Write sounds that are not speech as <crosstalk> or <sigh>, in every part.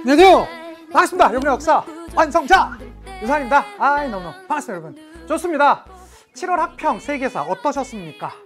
안녕하세요 반갑습니다 여러분의 역사 완성자 유산입니다 아이 너무너무 반갑습니다 여러분 좋습니다 7월 학평 세계사 어떠셨습니까?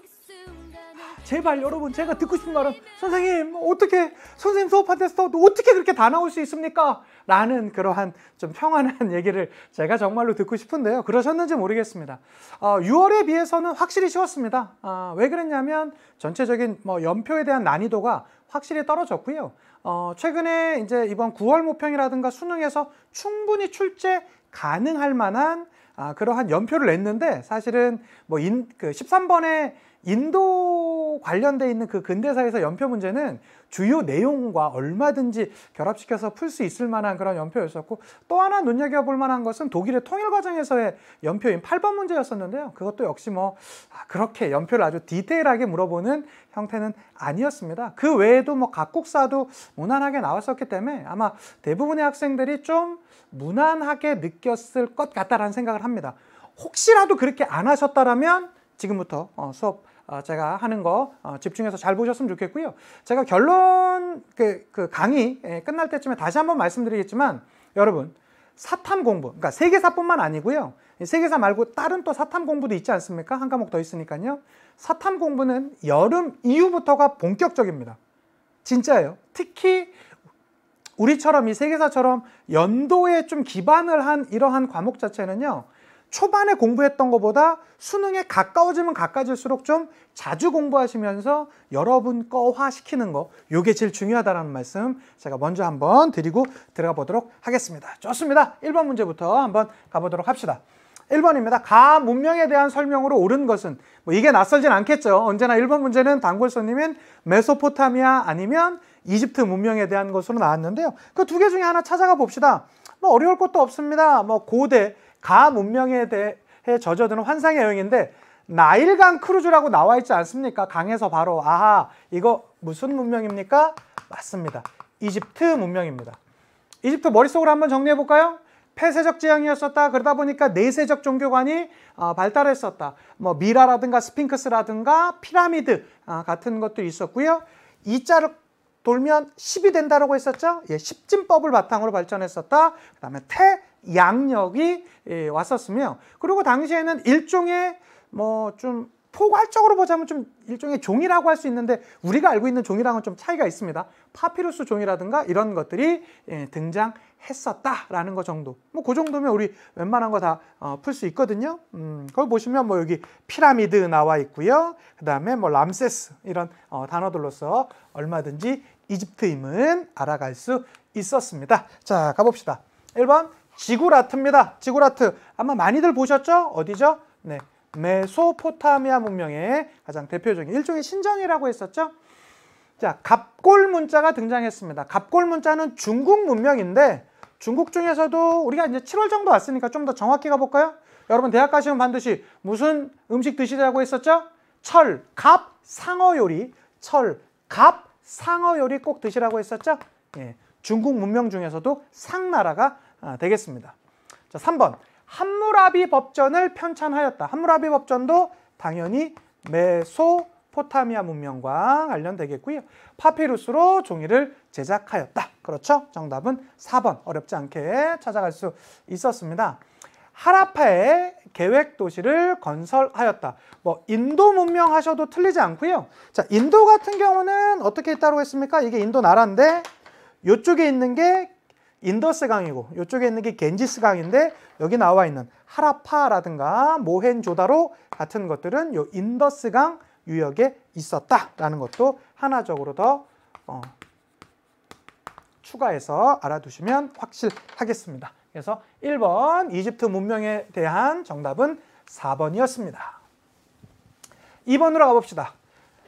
제발 여러분 제가 듣고 싶은 말은 선생님 어떻게 선생님 수업한테서 어떻게 그렇게 다 나올 수 있습니까? 라는 그러한 좀 평안한 <laughs> 얘기를 제가 정말로 듣고 싶은데요. 그러셨는지 모르겠습니다. 어, 6월에 비해서는 확실히 쉬웠습니다. 어, 왜 그랬냐면 전체적인 뭐 연표에 대한 난이도가 확실히 떨어졌고요. 어, 최근에 이제 이번 9월 모평이라든가 수능에서 충분히 출제 가능할 만한 아, 그러한 연표를 냈는데 사실은 뭐 인, 그 13번에 인도 관련돼 있는 그 근대사에서 연표 문제는 주요 내용과 얼마든지 결합시켜서 풀 수 있을 만한 그런 연표였었고 또 하나 눈여겨볼 만한 것은 독일의 통일 과정에서의 연표인 8번 문제였었는데요. 그것도 역시 뭐 아, 그렇게 연표를 아주 디테일하게 물어보는 형태는 아니었습니다. 그 외에도 뭐 각국사도 무난하게 나왔었기 때문에 아마 대부분의 학생들이 좀 무난하게 느꼈을 것 같다라는 생각을 합니다. 혹시라도 그렇게 안 하셨다라면 지금부터 어, 수업 어, 제가 하는 거 어, 집중해서 잘 보셨으면 좋겠고요. 제가 결론 그, 그 강의 예, 끝날 때쯤에 다시 한번 말씀드리겠지만 여러분 사탐 공부, 그러니까 세계사뿐만 아니고요. 세계사 말고 다른 또 사탐 공부도 있지 않습니까? 한 과목 더 있으니까요. 사탐 공부는 여름 이후부터가 본격적입니다. 진짜예요. 특히 우리처럼 이 세계사처럼 연도에 좀 기반을 한 이러한 과목 자체는요. 초반에 공부했던 것보다 수능에 가까워지면 가까질수록 좀 자주 공부하시면서 여러분 거화시키는 거 요게 제일 중요하다라는 말씀 제가 먼저 한번 드리고 들어가 보도록 하겠습니다. 좋습니다. 1번 문제부터 한번 가보도록 합시다. 1번입니다. 가 문명에 대한 설명으로 옳은 것은 뭐 이게 낯설진 않겠죠. 언제나 1번 문제는 단골손님인 메소포타미아 아니면 이집트 문명에 대한 것으로 나왔는데요. 그 두 개 중에 하나 찾아가 봅시다. 뭐 어려울 것도 없습니다. 뭐 고대 가 문명에 대해 젖어드는 환상의 여행인데 나일강 크루즈라고 나와 있지 않습니까? 강에서 바로 아하 이거 무슨 문명입니까? 맞습니다. 이집트 문명입니다. 이집트 머릿속으로 한번 정리해 볼까요? 폐쇄적 지향이었었다. 그러다 보니까 내세적 종교관이 어, 발달했었다. 뭐 미라라든가 스핑크스라든가 피라미드 어, 같은 것도 있었고요. 이자를 돌면 10이 된다고 했었죠. 예, 십진법을 바탕으로 발전했었다. 그다음에 태 양력이 예, 왔었으며 그리고 당시에는 일종의 뭐 좀 포괄적으로 보자면 좀 일종의 종이라고 할 수 있는데 우리가 알고 있는 종이랑은 좀 차이가 있습니다. 파피루스 종이라든가 이런 것들이 예, 등장했었다라는 거 정도. 뭐 그 정도면 우리 웬만한 거다 어, 풀수 있거든요. 음, 그걸 보시면 뭐 여기 피라미드 나와 있고요. 그 다음에 뭐 람세스 이런 어, 단어들로서 얼마든지 이집트임은 알아갈 수 있었습니다. 자 가봅시다. 1번 지구라트입니다. 지구라트 아마 많이들 보셨죠? 어디죠? 네, 메소포타미아 문명의 가장 대표적인 일종의 신전이라고 했었죠. 자, 갑골 문자가 등장했습니다. 갑골 문자는 중국 문명인데 중국 중에서도 우리가 이제 7월 정도 왔으니까 좀 더 정확히 가볼까요? 여러분 대학 가시면 반드시 무슨 음식 드시라고 했었죠? 철, 갑, 상어 요리, 철, 갑, 상어 요리 꼭 드시라고 했었죠? 예, 중국 문명 중에서도 상나라가 아, 되겠습니다. 자, 3번. 함무라비 법전을 편찬하였다. 함무라비 법전도 당연히 메소포타미아 문명과 관련되겠고요. 파피루스로 종이를 제작하였다. 그렇죠? 정답은 4번. 어렵지 않게 찾아갈 수 있었습니다. 하라파의 계획 도시를 건설하였다. 뭐 인도 문명 하셔도 틀리지 않고요. 자, 인도 같은 경우는 어떻게 따로 했습니까? 이게 인도 나라인데 이쪽에 있는 게 인더스 강이고 이쪽에 있는 게 겐지스 강인데 여기 나와 있는 하라파라든가 모헨조다로 같은 것들은 요 인더스 강 유역에 있었다라는 것도 하나적으로 더 어, 추가해서 알아두시면 확실하겠습니다. 그래서 1번 이집트 문명에 대한 정답은 4번이었습니다. 2번으로 가봅시다.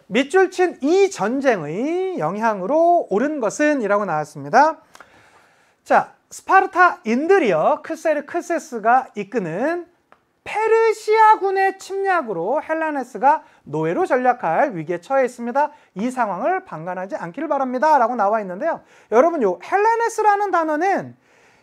밑줄 친 이 전쟁의 영향으로 옳은 것은 이라고 나왔습니다. 자, 스파르타인들이요. 크세르 크세스가 이끄는 페르시아군의 침략으로 헬라네스가 노예로 전략할 위기에 처해 있습니다. 이 상황을 방관하지 않기를 바랍니다. 라고 나와 있는데요. 여러분, 요 헬라네스라는 단어는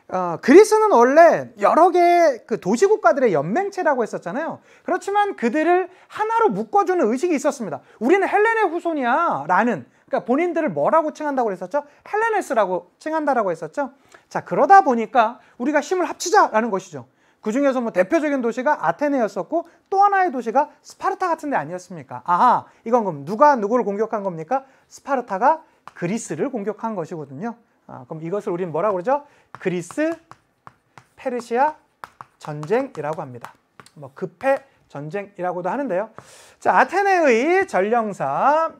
어, 그리스는 원래 여러 개의 그 도시국가들의 연맹체라고 했었잖아요. 그렇지만 그들을 하나로 묶어주는 의식이 있었습니다. 우리는 헬레네 후손이야. 라는 그러니까 본인들을 뭐라고 칭한다고 했었죠? 헬레네스라고 칭한다라고 했었죠? 자, 그러다 보니까 우리가 힘을 합치자라는 것이죠. 그 중에서 뭐 대표적인 도시가 아테네였었고 또 하나의 도시가 스파르타 같은 데 아니었습니까? 아하, 이건 그럼 누가 누구를 공격한 겁니까? 스파르타가 그리스를 공격한 것이거든요. 아, 그럼 이것을 우리는 뭐라고 그러죠? 그리스 페르시아 전쟁이라고 합니다. 뭐 급해 전쟁이라고도 하는데요. 자, 아테네의 전령사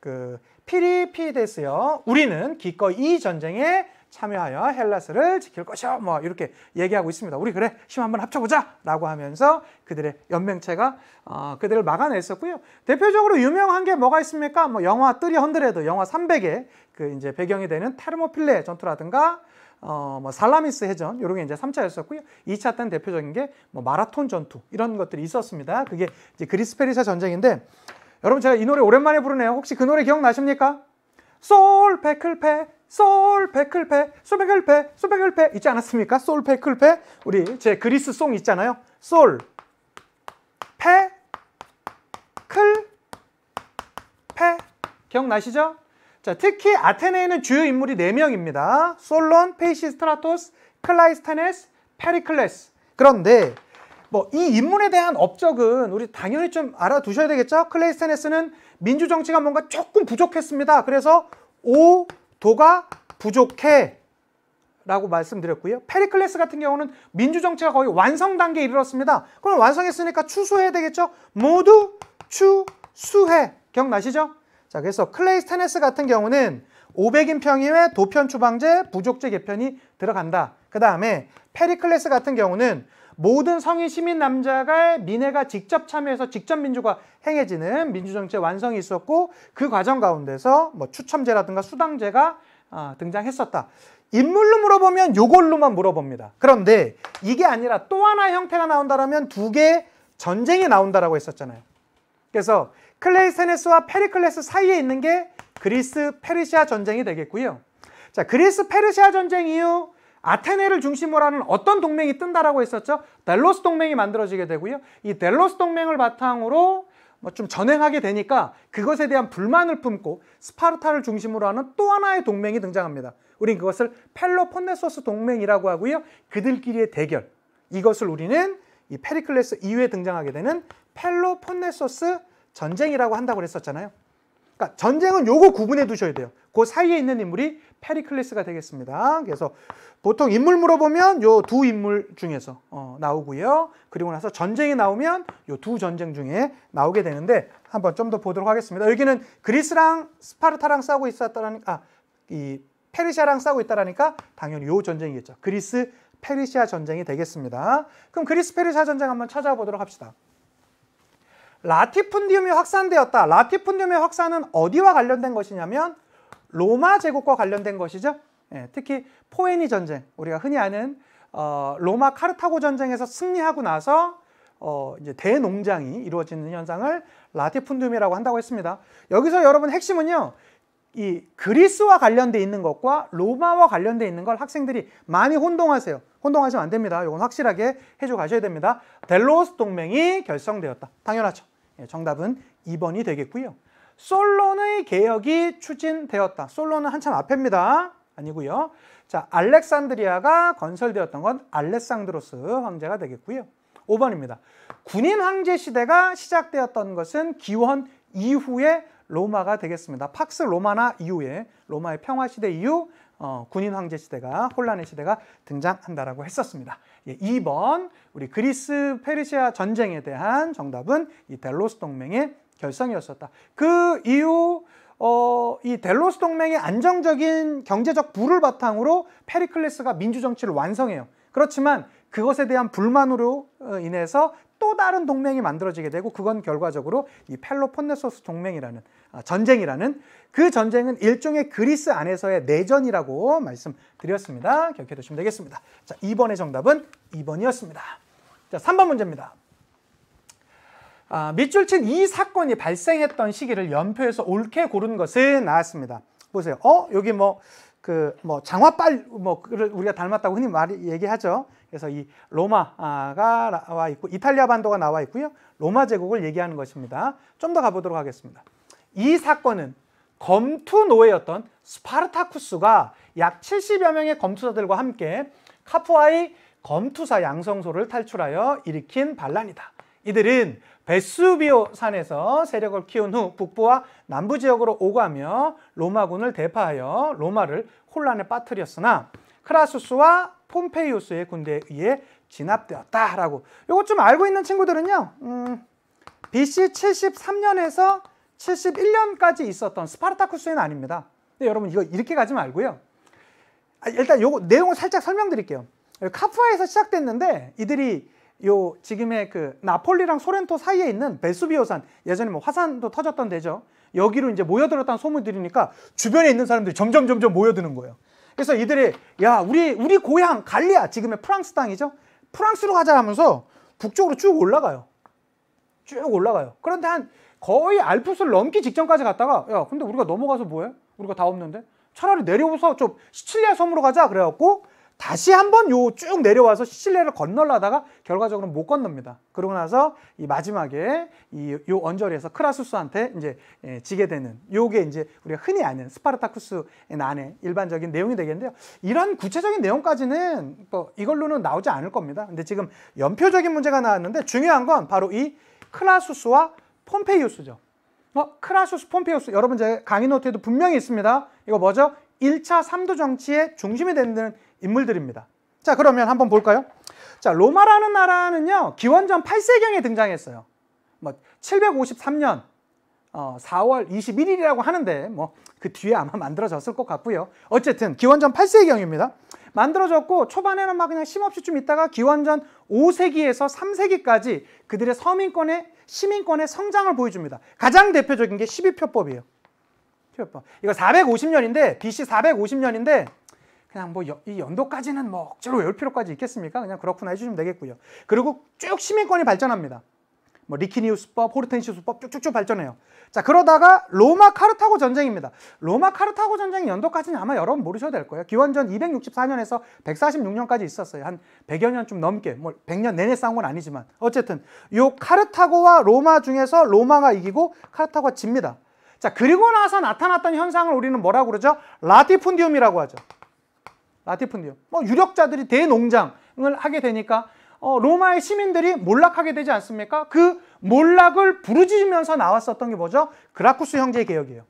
그 피리피데스여 우리는 기꺼이 이 전쟁에 참여하여 헬라스를 지킬 것이요 뭐 이렇게 얘기하고 있습니다. 우리 그래 힘 한번 합쳐보자라고 하면서 그들의 연맹체가 어, 그들을 막아냈었고요. 대표적으로 유명한 게 뭐가 있습니까? 뭐 영화 뜨리 헌드레드, 영화 300의 그 이제 배경이 되는 테르모필레 전투라든가 어, 뭐 살라미스 해전 요런게 이제 3차였었고요. 2차 때는 대표적인 게 뭐 마라톤 전투 이런 것들이 있었습니다. 그게 이제 그리스 페리사 전쟁인데 여러분 제가 이 노래 오랜만에 부르네요. 혹시 그 노래 기억나십니까? 솔페클페 솔페클페 솔페클페 솔페클페 있지 않았습니까? 솔페클페 우리 제 그리스 송 있잖아요. 솔페클페 기억나시죠? 자, 특히 아테네에는 주요 인물이 4명입니다. 솔론, 페이시스트라토스, 클라이스테네스, 페리클레스. 그런데 뭐이 인물에 대한 업적은 우리 당연히 좀 알아두셔야 되겠죠. 클레이 스테네스는 민주 정치가 뭔가 조금 부족했습니다. 그래서 오 도가 부족해 라고 말씀드렸고요. 페리클레스 같은 경우는 민주 정치가 거의 완성 단계에 이르렀습니다. 그럼 완성했으니까 추수해야 되겠죠. 모두 추수해 기억나시죠? 자, 그래서 클레이 스테네스 같은 경우는 500인 평의회 도편 추방제 부족제 개편이 들어간다. 그 다음에 페리클레스 같은 경우는 모든 성인 시민 남자가 민회가 직접 참여해서 직접 민주가 행해지는 민주정치의 완성이 있었고 그 과정 가운데서 뭐 추첨제라든가 수당제가 어, 등장했었다. 인물로 물어보면 요걸로만 물어봅니다. 그런데 이게 아니라 또 하나 형태가 나온다라면 두 개의 전쟁이 나온다라고 했었잖아요. 그래서 클레이세네스와 페리클레스 사이에 있는 게 그리스 페르시아 전쟁이 되겠고요. 자, 그리스 페르시아 전쟁 이후 아테네를 중심으로 하는 어떤 동맹이 뜬다라고 했었죠? 델로스 동맹이 만들어지게 되고요. 이 델로스 동맹을 바탕으로 뭐좀 전행하게 되니까 그것에 대한 불만을 품고 스파르타를 중심으로 하는 또 하나의 동맹이 등장합니다. 우린 그것을 펠로폰네소스 동맹이라고 하고요. 그들끼리의 대결. 이것을 우리는 이 페리클레스 이후에 등장하게 되는 펠로폰네소스 전쟁이라고 한다고 그랬었잖아요 그러니까 전쟁은 요거 구분해 두셔야 돼요. 그 사이에 있는 인물이 페리클레스가 되겠습니다. 그래서 보통 인물 물어보면 요 두 인물 중에서 어, 나오고요. 그리고 나서 전쟁이 나오면 요 두 전쟁 중에 나오게 되는데 한번 좀 더 보도록 하겠습니다. 여기는 그리스랑 스파르타랑 싸우고 있었다라니 아, 이 페르시아랑 싸우고 있다라니까 당연히 요 전쟁이겠죠. 그리스 페르시아 전쟁이 되겠습니다. 그럼 그리스 페르시아 전쟁 한번 찾아보도록 합시다. 라티푼디움이 확산되었다. 라티푼디움의 확산은 어디와 관련된 것이냐면 로마 제국과 관련된 것이죠. 예, 특히 포에니 전쟁, 우리가 흔히 아는 어, 로마 카르타고 전쟁에서 승리하고 나서 어, 이제 대농장이 이루어지는 현상을 라티푼디움이라고 한다고 했습니다. 여기서 여러분 핵심은요. 이 그리스와 관련돼 있는 것과 로마와 관련돼 있는 걸 학생들이 많이 혼동하세요. 혼동하시면 안 됩니다. 이건 확실하게 해줘 가셔야 됩니다. 델로스 동맹이 결성되었다. 당연하죠. 예, 정답은 2번이 되겠고요. 솔론의 개혁이 추진되었다. 솔론은 한참 앞입니다. 아니고요. 자, 알렉산드리아가 건설되었던 건 알렉산드로스 황제가 되겠고요. 5번입니다. 군인 황제 시대가 시작되었던 것은 기원 이후에 로마가 되겠습니다. 팍스 로마나 이후에 로마의 평화 시대 이후 어, 군인 황제 시대가 혼란의 시대가 등장한다라고 했었습니다. 예, 2번 우리 그리스 페르시아 전쟁에 대한 정답은 이 델로스 동맹의 결성이었었다. 그 이후 어, 이 델로스 동맹의 안정적인 경제적 부를 바탕으로 페리클레스가 민주 정치를 완성해요. 그렇지만 그것에 대한 불만으로 어, 인해서 또 다른 동맹이 만들어지게 되고 그건 결과적으로 이 펠로폰네소스 동맹이라는 아, 전쟁이라는 그 전쟁은 일종의 그리스 안에서의 내전이라고 말씀드렸습니다. 기억해 두시면 되겠습니다. 자, 2번의 정답은 2번이었습니다. 자, 3번 문제입니다. 아, 밑줄 친 이 사건이 발생했던 시기를 연표에서 옳게 고른 것은 나왔습니다. 보세요. 어, 여기 뭐, 그, 뭐, 장화빨, 뭐, 그를 우리가 닮았다고 흔히 말, 얘기하죠. 그래서 이 로마가 나와 있고, 이탈리아 반도가 나와 있고요. 로마 제국을 얘기하는 것입니다. 좀 더 가보도록 하겠습니다. 이 사건은 검투노예였던 스파르타쿠스가 약 70여 명의 검투사들과 함께 카푸아의 검투사 양성소를 탈출하여 일으킨 반란이다. 이들은 베수비오 산에서 세력을 키운 후 북부와 남부 지역으로 오가며 로마군을 대파하여 로마를 혼란에 빠뜨렸으나 크라수스와 폼페이우스의 군대에 의해 진압되었다라고 요것 좀 알고 있는 친구들은요 음, BC 73년에서 71년까지 있었던 스파르타쿠스는 아닙니다. 근데 여러분 이거 이렇게 가지 말고요. 아, 일단 요거 내용을 살짝 설명드릴게요. 카푸아에서 시작됐는데 이들이 요 지금의 그 나폴리랑 소렌토 사이에 있는 베수비오산 예전에 뭐 화산도 터졌던 데죠. 여기로 이제 모여들었다는 소문들이니까 주변에 있는 사람들이 점점 점점 모여드는 거예요. 그래서 이들이 야 우리 우리 고향 갈리아 지금의 프랑스 땅이죠. 프랑스로 가자 하면서 북쪽으로 쭉 올라가요. 쭉 올라가요. 그런데 한 거의 알프스를 넘기 직전까지 갔다가 야 근데 우리가 넘어가서 뭐해? 우리가 다 없는데 차라리 내려오서 좀 시칠리아 섬으로 가자 그래갖고 다시 한번 요 쭉 내려와서 시칠리아를 건널라다가 결과적으로 못 건넙니다. 그러고 나서 이 마지막에 이 요 언저리에서 크라수스한테 이제 예, 지게 되는 요게 이제 우리가 흔히 아는 스파르타쿠스 난의 일반적인 내용이 되겠는데요. 이런 구체적인 내용까지는 뭐 이걸로는 나오지 않을 겁니다. 근데 지금 연표적인 문제가 나왔는데 중요한 건 바로 이 크라수스와 폼페이우스죠. 어? 크라수스 폼페이우스 여러분 제 강의 노트에도 분명히 있습니다. 이거 뭐죠? 1차 삼두 정치의 중심이 되는 인물들입니다. 자 그러면 한번 볼까요? 자 로마라는 나라는요 기원전 8세경에 등장했어요. 뭐 753년 어, 4월 21일이라고 하는데 뭐 그 뒤에 아마 만들어졌을 것 같고요. 어쨌든 기원전 8세기경입니다. 만들어졌고 초반에는 막 그냥 심없이 좀 있다가 기원전 5세기에서 3세기까지 그들의 서민권의 시민권의 성장을 보여줍니다. 가장 대표적인 게 12표법이에요. 표법. 이거 450년인데 BC 450년인데 그냥 뭐 이 연도까지는 뭐 억지로 외울 필요까지 있겠습니까? 그냥 그렇구나 해주시면 되겠고요. 그리고 쭉 시민권이 발전합니다. 뭐 리키니우스법, 호르텐시우스법 쭉쭉쭉 발전해요. 자 그러다가 로마 카르타고 전쟁입니다. 로마 카르타고 전쟁 연도까지는 아마 여러분 모르셔도될 거예요. 기원전 264년에서 146년까지 있었어요. 한 100여 년 좀 넘게, 뭐 100년 내내 싸운 건 아니지만 어쨌든 요 카르타고와 로마 중에서 로마가 이기고 카르타고가 집니다. 자 그리고 나서 나타났던 현상을 우리는 뭐라고 그러죠? 라티푼디움이라고 하죠. 라티푼디움. 뭐 유력자들이 대농장을 하게 되니까 어, 로마의 시민들이 몰락하게 되지 않습니까? 그 몰락을 부르짖으면서 나왔었던 게 뭐죠? 그라쿠스 형제의 개혁이에요.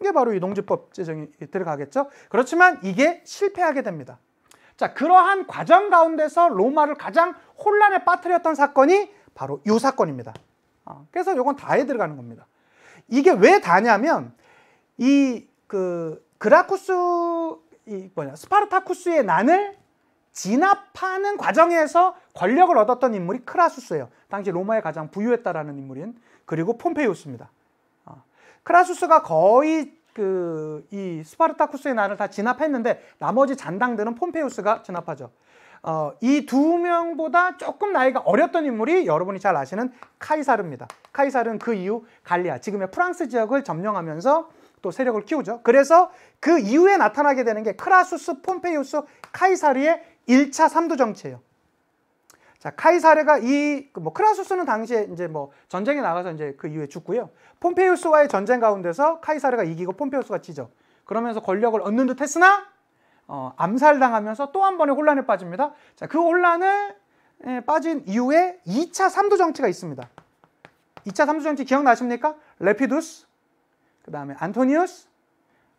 이게 바로 이 농지법 제정이 들어가겠죠. 그렇지만 이게 실패하게 됩니다. 자, 그러한 과정 가운데서 로마를 가장 혼란에 빠뜨렸던 사건이 바로 이 사건입니다. 아, 그래서 이건 다에 들어가는 겁니다. 이게 왜 다냐면 이 그 그라쿠스 이 뭐냐 스파르타쿠스의 난을 진압하는 과정에서 권력을 얻었던 인물이 크라수스예요. 당시 로마에 가장 부유했다라는 인물인 그리고 폼페이우스입니다. 아, 크라수스가 거의 그 이 스파르타쿠스의 난을 다 진압했는데 나머지 잔당들은 폼페이우스가 진압하죠. 어, 이 두 명보다 조금 나이가 어렸던 인물이 여러분이 잘 아시는 카이사르입니다. 카이사르는 그 이후 갈리아, 지금의 프랑스 지역을 점령하면서 또 세력을 키우죠. 그래서 그 이후에 나타나게 되는 게 크라수스, 폼페이우스, 카이사르의 1차 3두 정치예요. 자, 카이사르가 이뭐 그 크라수스는 당시에 이제 뭐 전쟁에 나가서 이제 그 이후에 죽고요. 폼페이우스와의 전쟁 가운데서 카이사르가 이기고 폼페이우스가 지죠. 그러면서 권력을 얻는 듯 했으나 어, 암살당하면서 또 한 번의 혼란에 빠집니다. 자, 그 혼란에 예, 빠진 이후에 2차 3도 정치가 있습니다. 2차 3도 정치 기억나십니까? 레피두스, 그 다음에 안토니우스,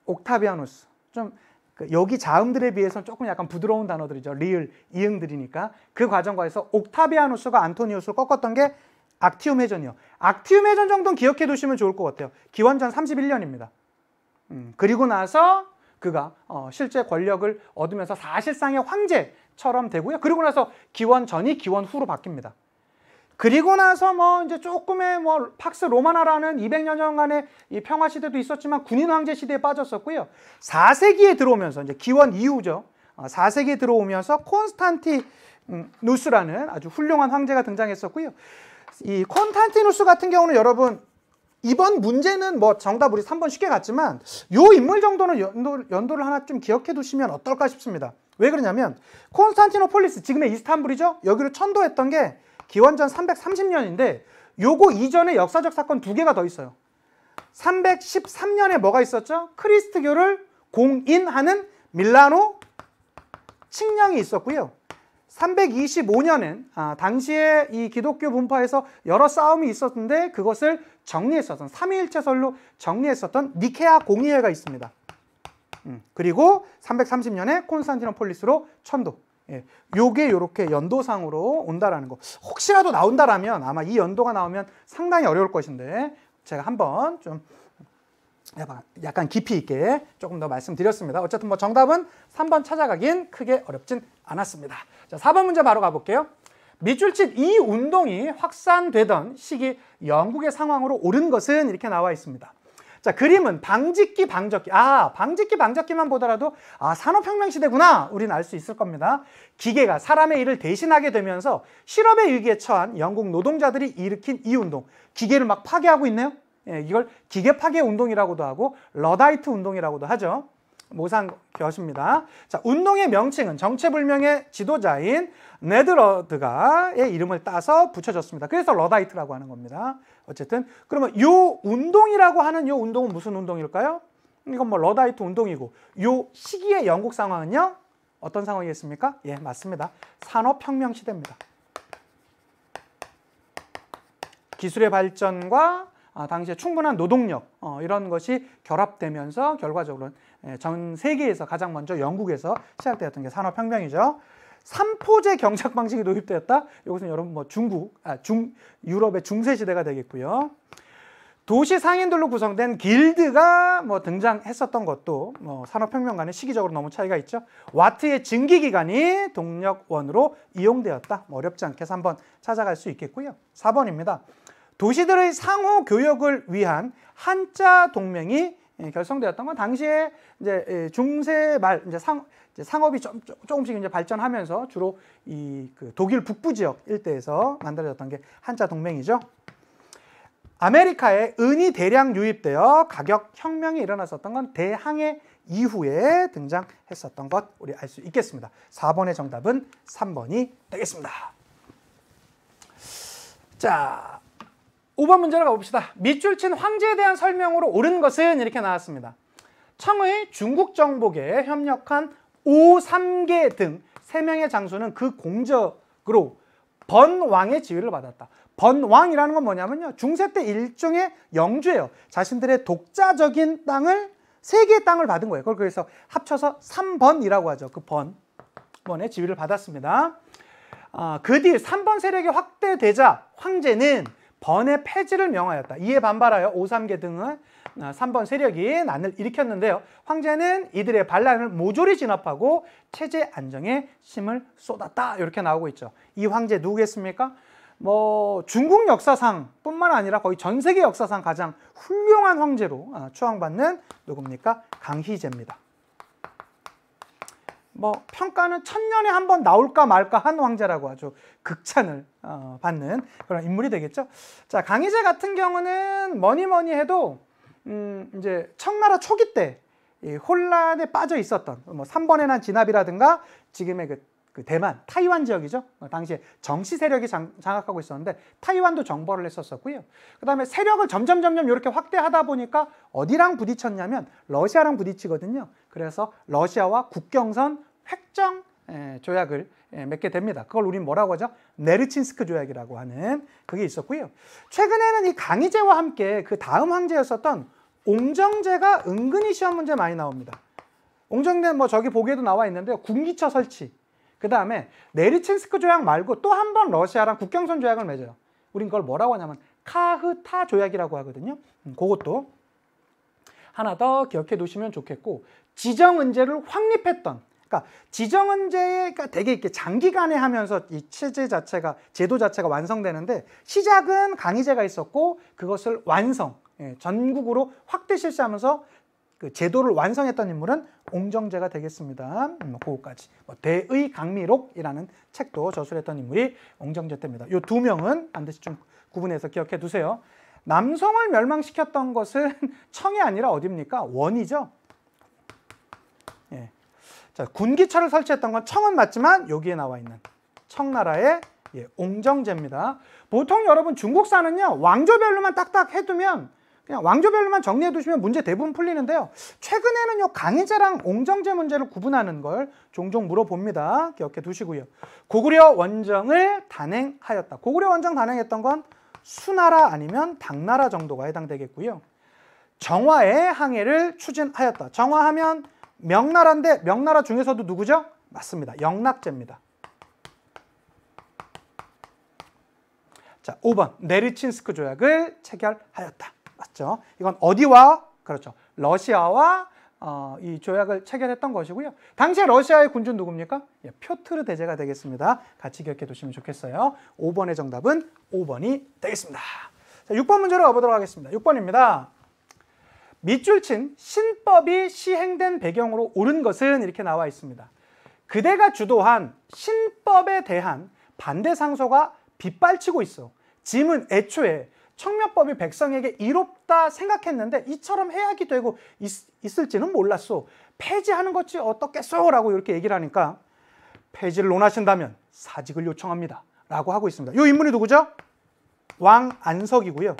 옥타비아누스. 좀그 여기 자음들에 비해서 조금 약간 부드러운 단어들이죠. 리을, 이응들이니까 그 과정과에서 옥타비아누스가 안토니우스를 꺾었던 게 악티움 회전이요. 악티움 회전 정도는 기억해 두시면 좋을 것 같아요. 기원전 31년입니다. 음, 그리고 나서 그가 어, 실제 권력을 얻으면서 사실상의 황제처럼 되고요. 그리고 나서 기원 전이 기원 후로 바뀝니다. 그리고 나서 뭐 이제 조금의 뭐 팍스 로마나라는 200년간의 이 평화 시대도 있었지만 군인 황제 시대에 빠졌었고요. 4세기에 들어오면서 이제 기원 이후죠. 4세기에 어, 들어오면서 콘스탄티누스라는 아주 훌륭한 황제가 등장했었고요. 이 콘스탄티누스 같은 경우는 여러분 이번 문제는 뭐 정답 우리 3번 쉽게 갔지만 요 인물 정도는 연도, 연도를 하나 좀 기억해 두시면 어떨까 싶습니다. 왜 그러냐면 콘스탄티노폴리스 지금의 이스탄불이죠. 여기로 천도했던 게 기원전 330년인데 요거 이전에 역사적 사건 두 개가 더 있어요. 313년에 뭐가 있었죠? 크리스트교를 공인하는 밀라노 칙령이 있었고요. 325년엔 아, 당시에 이 기독교 분파에서 여러 싸움이 있었는데 그것을 정리했었던 삼위일체설로 정리했었던 니케아 공의회가 있습니다. 음, 그리고 330년에 콘스탄티노폴리스로 천도 예, 요게 요렇게 연도상으로 온다라는 거 혹시라도 나온다라면 아마 이 연도가 나오면 상당히 어려울 것인데 제가 한번 좀 약간 깊이 있게 조금 더 말씀드렸습니다. 어쨌든 뭐 정답은 3번 찾아가긴 크게 어렵진 않았습니다. 자, 4번 문제 바로 가볼게요. 밑줄칫 이 운동이 확산되던 시기 영국의 상황으로 오른 것은 이렇게 나와 있습니다. 자, 그림은 방직기, 방적기. 아, 방직기, 방적기만 보더라도 아, 산업혁명 시대구나. 우리는 알 수 있을 겁니다. 기계가 사람의 일을 대신하게 되면서 실업의 위기에 처한 영국 노동자들이 일으킨 이 운동. 기계를 막 파괴하고 있네요. 예, 이걸 기계 파괴 운동이라고도 하고 러다이트 운동이라고도 하죠. 모상 벼십니다. 자, 운동의 명칭은 정체불명의 지도자인 네드러드가의 이름을 따서 붙여졌습니다. 그래서 러다이트라고 하는 겁니다. 어쨌든 그러면 요 운동이라고 하는 요 운동은 무슨 운동일까요? 이건 뭐 러다이트 운동이고 요 시기의 영국 상황은요? 어떤 상황이었습니까? 예, 맞습니다. 산업혁명 시대입니다. 기술의 발전과 아, 당시에 충분한 노동력 어, 이런 것이 결합되면서 결과적으로는 예, 전 세계에서 가장 먼저 영국에서 시작되었던 게 산업혁명이죠. 삼포제 경작 방식이 도입되었다. 이것은 여러분 뭐 중국, 아, 중, 유럽의 중세 시대가 되겠고요. 도시 상인들로 구성된 길드가 뭐 등장했었던 것도 뭐 산업혁명 간에 시기적으로 너무 차이가 있죠. 와트의 증기기관이 동력원으로 이용되었다. 뭐 어렵지 않게서 한번 찾아갈 수 있겠고요. 4번입니다. 도시들의 상호 교역을 위한 한자 동맹이 예, 결성되었던 건 당시에 이제 예, 중세 말 이제 상 이제 상업이 좀, 조금씩 이제 발전하면서 주로 이그 독일 북부 지역 일대에서 만들어졌던 게 한자 동맹이죠. 아메리카에 은이 대량 유입되어 가격 혁명이 일어났었던 건 대항해 이후에 등장했었던 것 우리 알 수 있겠습니다. 4번의 정답은 3번이 되겠습니다. 자, 5번 문제로 가봅시다. 밑줄 친 황제에 대한 설명으로 옳은 것은 이렇게 나왔습니다. 청의 중국 정복에 협력한 오, 삼개등 세명의 장수는 그 공적으로 번왕의 지위를 받았다. 번왕이라는 건 뭐냐면요. 중세 때 일종의 영주예요. 자신들의 독자적인 땅을 세 개의 땅을 받은 거예요. 그걸 그래서 합쳐서 삼번이라고 하죠. 그 번, 번의 지위를 받았습니다. 아, 그뒤삼번 세력이 확대되자 황제는 번의 폐지를 명하였다. 이에 반발하여 오삼계 등은 3번 아, 세력이 난을 일으켰는데요. 황제는 이들의 반란을 모조리 진압하고 체제 안정에 힘을 쏟았다. 이렇게 나오고 있죠. 이 황제 누구겠습니까? 뭐 중국 역사상 뿐만 아니라 거의 전 세계 역사상 가장 훌륭한 황제로 아, 추앙받는 누굽니까? 강희제입니다. 뭐 평가는 천년에 한 번 나올까 말까 한 왕자라고 아주 극찬을 어, 받는 그런 인물이 되겠죠. 자, 강희제 같은 경우는 뭐니 뭐니 해도 음, 이제 청나라 초기 때 혼란에 빠져 있었던 뭐3번에난 진압이라든가 지금의 그, 그 대만, 타이완 지역이죠. 어, 당시에 정치 세력이 장, 장악하고 있었는데 타이완도 정벌을 했었었고요. 그다음에 세력을 점점 점점 이렇게 확대하다 보니까 어디랑 부딪혔냐면 러시아랑 부딪히거든요. 그래서 러시아와 국경선 획정 예, 조약을 예, 맺게 됩니다. 그걸 우리는 뭐라고 하죠? 네르친스크 조약이라고 하는 그게 있었고요. 최근에는 이강의제와 함께 그 다음 황제였었던 옹정제가 은근히 시험 문제 많이 나옵니다. 옹정제 는뭐 저기 보기에도 나와 있는데요. 군기처 설치. 그 다음에 네르친스크 조약 말고 또 한 번 러시아랑 국경선 조약을 맺어요. 우린 그걸 뭐라고 하냐면 카흐타 조약이라고 하거든요. 음, 그것도 하나 더 기억해 두시면 좋겠고 지정은제를 확립했던 그러니까 지정은제가 그러니까 되게 이렇게 장기간에 하면서 이 체제 자체가 제도 자체가 완성되는데 시작은 강의제가 있었고 그것을 완성 예, 전국으로 확대 실시하면서 그 제도를 완성했던 인물은 옹정제가 되겠습니다. 뭐 음, 그거까지 뭐 대의 강미록이라는 책도 저술했던 인물이 옹정제 때입니다. 이 두 명은 반드시 좀 구분해서 기억해 두세요. 남성을 멸망시켰던 것은 <laughs> 청이 아니라 어딥니까? 원이죠. 자, 군기차를 설치했던 건 청은 맞지만 여기에 나와 있는 청나라의 예, 옹정제입니다. 보통 여러분 중국사는요. 왕조별로만 딱딱 해두면 그냥 왕조별로만 정리해 두시면 문제 대부분 풀리는데요. 최근에는 요 강의제랑 옹정제 문제를 구분하는 걸 종종 물어봅니다. 기억해 두시고요. 고구려 원정을 단행하였다. 고구려 원정 단행했던 건 수나라 아니면 당나라 정도가 해당되겠고요. 정화의 항해를 추진하였다. 정화하면 명나라인데 명나라 중에서도 누구죠? 맞습니다. 영락제입니다. 자, 5번 네르친스크 조약을 체결하였다. 맞죠? 이건 어디와 그렇죠. 러시아와 어, 이 조약을 체결했던 것이고요. 당시에 러시아의 군주 누굽니까? 예, 표트르 대제가 되겠습니다. 같이 기억해 두시면 좋겠어요. 5번의 정답은 5번이 되겠습니다. 자, 6번 문제로 가보도록 하겠습니다. 6번입니다. 밑줄 친 신법이 시행된 배경으로 옳은 것은 이렇게 나와 있습니다. 그대가 주도한 신법에 대한 반대 상소가 빗발치고 있어. 짐은 애초에 청명법이 백성에게 이롭다 생각했는데 이처럼 해악이 되고 있, 을지는 몰랐소. 폐지하는 것이 어떻겠소? 라고 이렇게 얘기를 하니까 폐지를 논하신다면 사직을 요청합니다. 라고 하고 있습니다. 이 인물이 누구죠? 왕 안석이고요.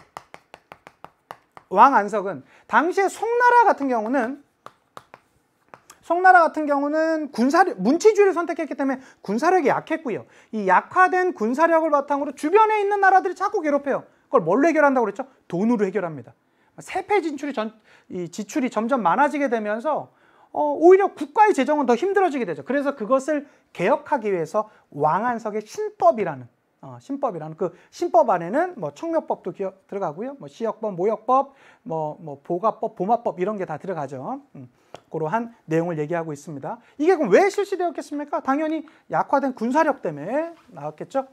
왕 안석은 당시에 송나라 같은 경우는 송나라 같은 경우는 군사력, 문치주의를 선택했기 때문에 군사력이 약했고요. 이 약화된 군사력을 바탕으로 주변에 있는 나라들이 자꾸 괴롭혀요. 그걸 뭘로 해결한다고 그랬죠? 돈으로 해결합니다. 세폐 진출이 전, 이 지출이 점점 많아지게 되면서 어, 오히려 국가의 재정은 더 힘들어지게 되죠. 그래서 그것을 개혁하기 위해서 왕안석의 신법이라는 어, 신법이라는 그 신법 안에는 뭐 청묘법도 기어, 들어가고요. 뭐 시역법, 모역법, 뭐, 뭐 보가법, 보마법 이런 게 다 들어가죠. 음, 그러한 내용을 얘기하고 있습니다. 이게 그럼 왜 실시되었겠습니까? 당연히 약화된 군사력 때문에 나왔겠죠.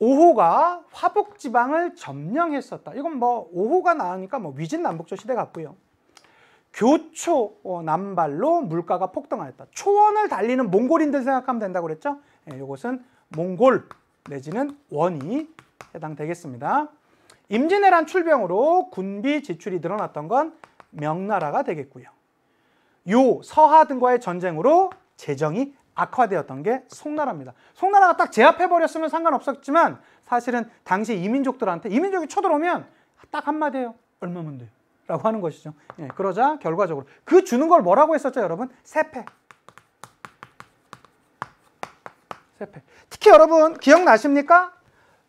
5호가 화북 지방을 점령했었다. 이건 뭐 5호가 나오니까 뭐 위진 남북조 시대 같고요. 교초 어, 남발로 물가가 폭등하였다. 초원을 달리는 몽골인들 생각하면 된다고 그랬죠. 예, 이것은 몽골 내지는 원이 해당되겠습니다. 임진왜란 출병으로 군비 지출이 늘어났던 건 명나라가 되겠고요. 요, 서하 등과의 전쟁으로 재정이 악화되었던 게 송나라입니다. 송나라가 딱 제압해버렸으면 상관없었지만 사실은 당시 이민족들한테 이민족이 쳐들어오면 딱 한마디 해요. 얼마면 돼요? 라고 하는 것이죠. 예, 그러자 결과적으로 그 주는 걸 뭐라고 했었죠 여러분? 세패. 세패. 특히 여러분 기억나십니까?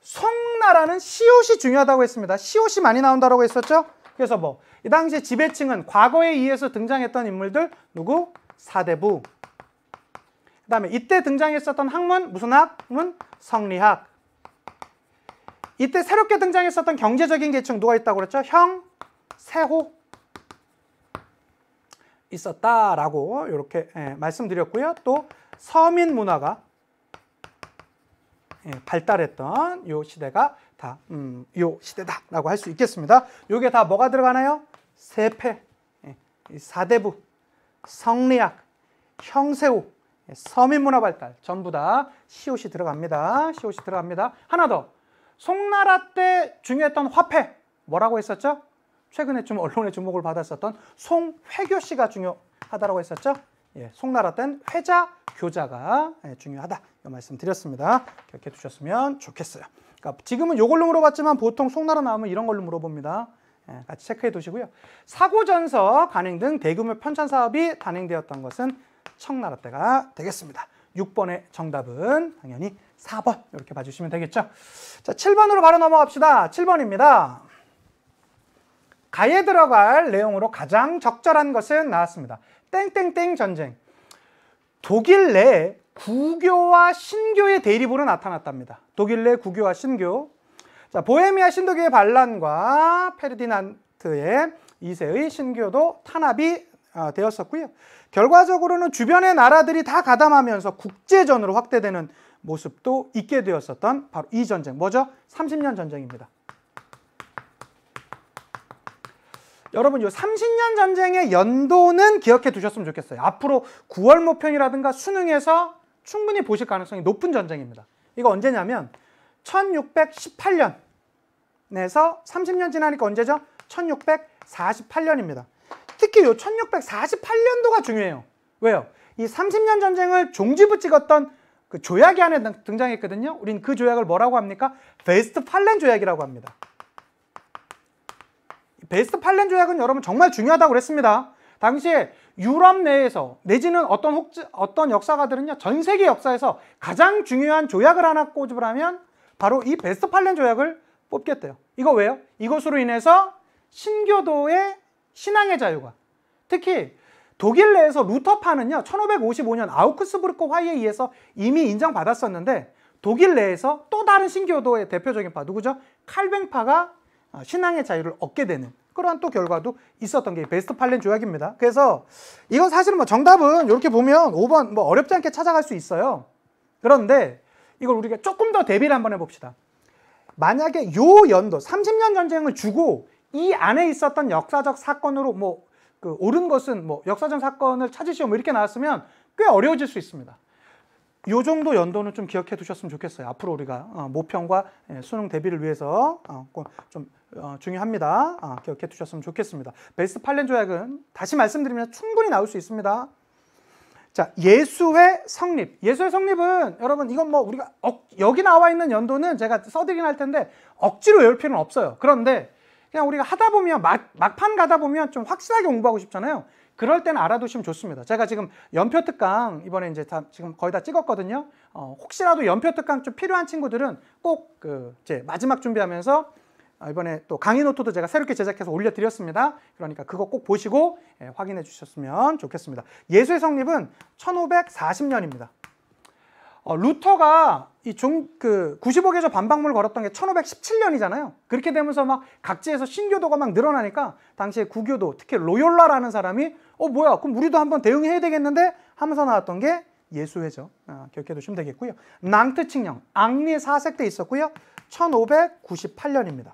송나라는 시옷이 중요하다고 했습니다. 시옷이 많이 나온다고 했었죠? 그래서 뭐 이 당시 지배층은 과거에 의해서 등장했던 인물들 누구? 사대부. 그 다음에 이때 등장했었던 학문 무슨 학문? 성리학. 이때 새롭게 등장했었던 경제적인 계층 누가 있다고 그랬죠? 형, 세호 있었다라고 이렇게 예, 말씀드렸고요. 또 서민 문화가 예, 발달했던 요 시대가 다요 음, 시대다라고 할 수 있겠습니다. 요게 다 뭐가 들어가나요? 세폐, 예, 사대부, 성리학, 형세호, 예, 서민문화 발달 전부 다 시옷이 들어갑니다. 시옷이 들어갑니다. 하나 더 송나라 때 중요했던 화폐 뭐라고 했었죠? 최근에 좀 언론의 주목을 받았었던 송회교 씨가 중요하다고 했었죠? 예, 송나라 땐 회자, 교자가 예, 중요하다. 이 말씀 드렸습니다. 기억해 두셨으면 좋겠어요. 그러니까 지금은 요걸로 물어봤지만 보통 송나라 나오면 이런 걸로 물어봅니다. 예, 같이 체크해 두시고요. 사고전서 간행 등 대규모 편찬 사업이 단행되었던 것은 청나라 때가 되겠습니다. 6번의 정답은 당연히 4번 이렇게 봐주시면 되겠죠. 자, 7번으로 바로 넘어갑시다. 7번입니다. 가에 들어갈 내용으로 가장 적절한 것은 나왔습니다. 땡땡땡 전쟁. 독일 내에 구교와 신교의 대립으로 나타났답니다. 독일 내 구교와 신교. 자, 보헤미아 신도교의 반란과 페르디난트의 이세의 신교도 탄압이 아, 되었었고요. 결과적으로는 주변의 나라들이 다 가담하면서 국제전으로 확대되는 모습도 있게 되었었던 바로 이 전쟁. 뭐죠? 30년 전쟁입니다. 여러분 이 30년 전쟁의 연도는 기억해 두셨으면 좋겠어요. 앞으로 9월 모편이라든가 수능에서 충분히 보실 가능성이 높은 전쟁입니다. 이거 언제냐면 1618년 에서 30년 지나니까 언제죠? 1648년입니다. 특히 이 1648년도가 중요해요. 왜요? 이 30년 전쟁을 종지부 찍었던 그 조약이 안에 등장했거든요. 우린 그 조약을 뭐라고 합니까? 베스트팔렌 조약이라고 합니다. 베스트팔렌 조약은 여러분 정말 중요하다고 그랬습니다. 당시에 유럽 내에서 내지는 어떤 혹지, 어떤 역사가들은요 전 세계 역사에서 가장 중요한 조약을 하나 꼬집을 하면 바로 이 베스트팔렌 조약을 뽑겠대요. 이거 왜요? 이것으로 인해서 신교도의 신앙의 자유가 특히 독일 내에서 루터파는요 1555년 아우크스부르크 화에 의해서 이미 인정받았었는데 독일 내에서 또 다른 신교도의 대표적인 파 누구죠? 칼뱅파가 아, 신앙의 자유를 얻게 되는 그러한 또 결과도 있었던 게 베스트 팔렌 조약입니다. 그래서 이건 사실은 뭐 정답은 이렇게 보면 5번 뭐 어렵지 않게 찾아갈 수 있어요. 그런데 이걸 우리가 조금 더 대비를 한번 해봅시다. 만약에 요 연도 30년 전쟁을 주고 이 안에 있었던 역사적 사건으로 뭐 그 옳은 것은 뭐 역사적 사건을 찾으시오 뭐 이렇게 나왔으면 꽤 어려워질 수 있습니다. 요 정도 연도는 좀 기억해 두셨으면 좋겠어요. 앞으로 우리가 어, 모평과 예, 수능 대비를 위해서 어, 좀 어, 중요합니다. 아, 기억해 두셨으면 좋겠습니다. 베스트 팔렌 조약은 다시 말씀드리면 충분히 나올 수 있습니다. 자, 예수의 성립. 예수의 성립은 여러분 이건 뭐 우리가 억, 여기 나와 있는 연도는 제가 써드리긴 할 텐데 억지로 외울 필요는 없어요. 그런데 그냥 우리가 하다 보면 막, 막판 가다 보면 좀 확실하게 공부하고 싶잖아요. 그럴 때는 알아두시면 좋습니다. 제가 지금 연표 특강 이번에 이제 다 지금 거의 다 찍었거든요. 어, 혹시라도 연표 특강 좀 필요한 친구들은 꼭그 이제 마지막 준비하면서 아, 이번에 또 강의 노트도 제가 새롭게 제작해서 올려드렸습니다. 그러니까 그거 꼭 보시고 예, 확인해 주셨으면 좋겠습니다. 예수의 성립은 1540년입니다. 어, 루터가 이 종, 그 95개조 반박물을 걸었던 게 1517년이잖아요. 그렇게 되면서 막 각지에서 신교도가 막 늘어나니까 당시에 구교도 특히 로욜라라는 사람이 어 뭐야 그럼 우리도 한번 대응해야 되겠는데 하면서 나왔던 게 예수회죠. 아, 기억해 두시면 되겠고요. 낭트 칙령 앙리 사색 때 있었고요. 1598년입니다.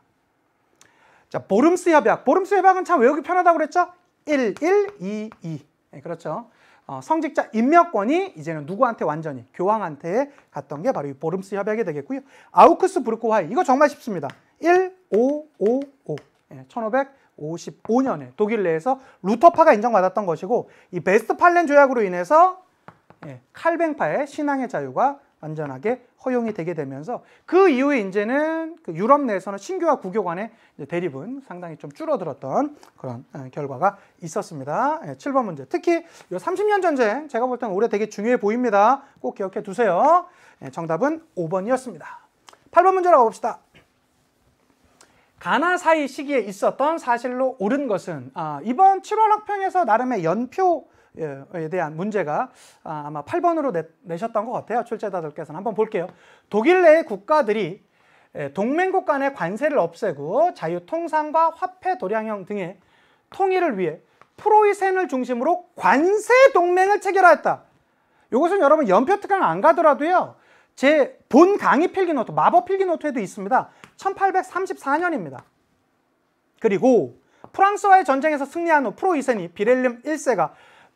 자, 보름스 협약. 보름스 협약은 참 외우기 편하다고 그랬죠? 1, 1, 2, 2. 네, 그렇죠. 어, 성직자 임명권이 이제는 누구한테 완전히 교황한테 갔던 게 바로 이 보름스 협약이 되겠고요. 아우크스 부르크화이 이거 정말 쉽습니다. 1, 5, 5, 5. 네, 1555년에 독일 내에서 루터파가 인정받았던 것이고 이 베스트팔렌 조약으로 인해서 예, 칼뱅파의 신앙의 자유가 안전하게 허용이 되게 되면서 그 이후에 이제는 그 유럽 내에서는 신교와 구교 간의 대립은 상당히 좀 줄어들었던 그런 어, 결과가 있었습니다. 7번 예, 문제. 특히 이 30년 전쟁 제가 볼 때는 올해 되게 중요해 보입니다. 꼭 기억해 두세요. 예, 정답은 5번이었습니다. 8번 문제로 가봅시다. 가나 사이 시기에 있었던 사실로 옳은 것은 아, 이번 7월 학평에서 나름의 연표 예, 에 대한 문제가 아, 아마 8번으로 내, 셨던것 같아요. 출제자들께서는 한번 볼게요. 독일 내의 국가들이 동맹국 간의 관세를 없애고 자유통상과 화폐 도량형 등의 통일을 위해 프로이센을 중심으로 관세 동맹을 체결하였다. 이것은 여러분 연표 특강 안 가더라도요. 제 본 강의 필기노트, 마법 필기노트에도 있습니다. 1834년입니다. 그리고 프랑스와의 전쟁에서 승리한 후 프로이센이 비렐름 1세가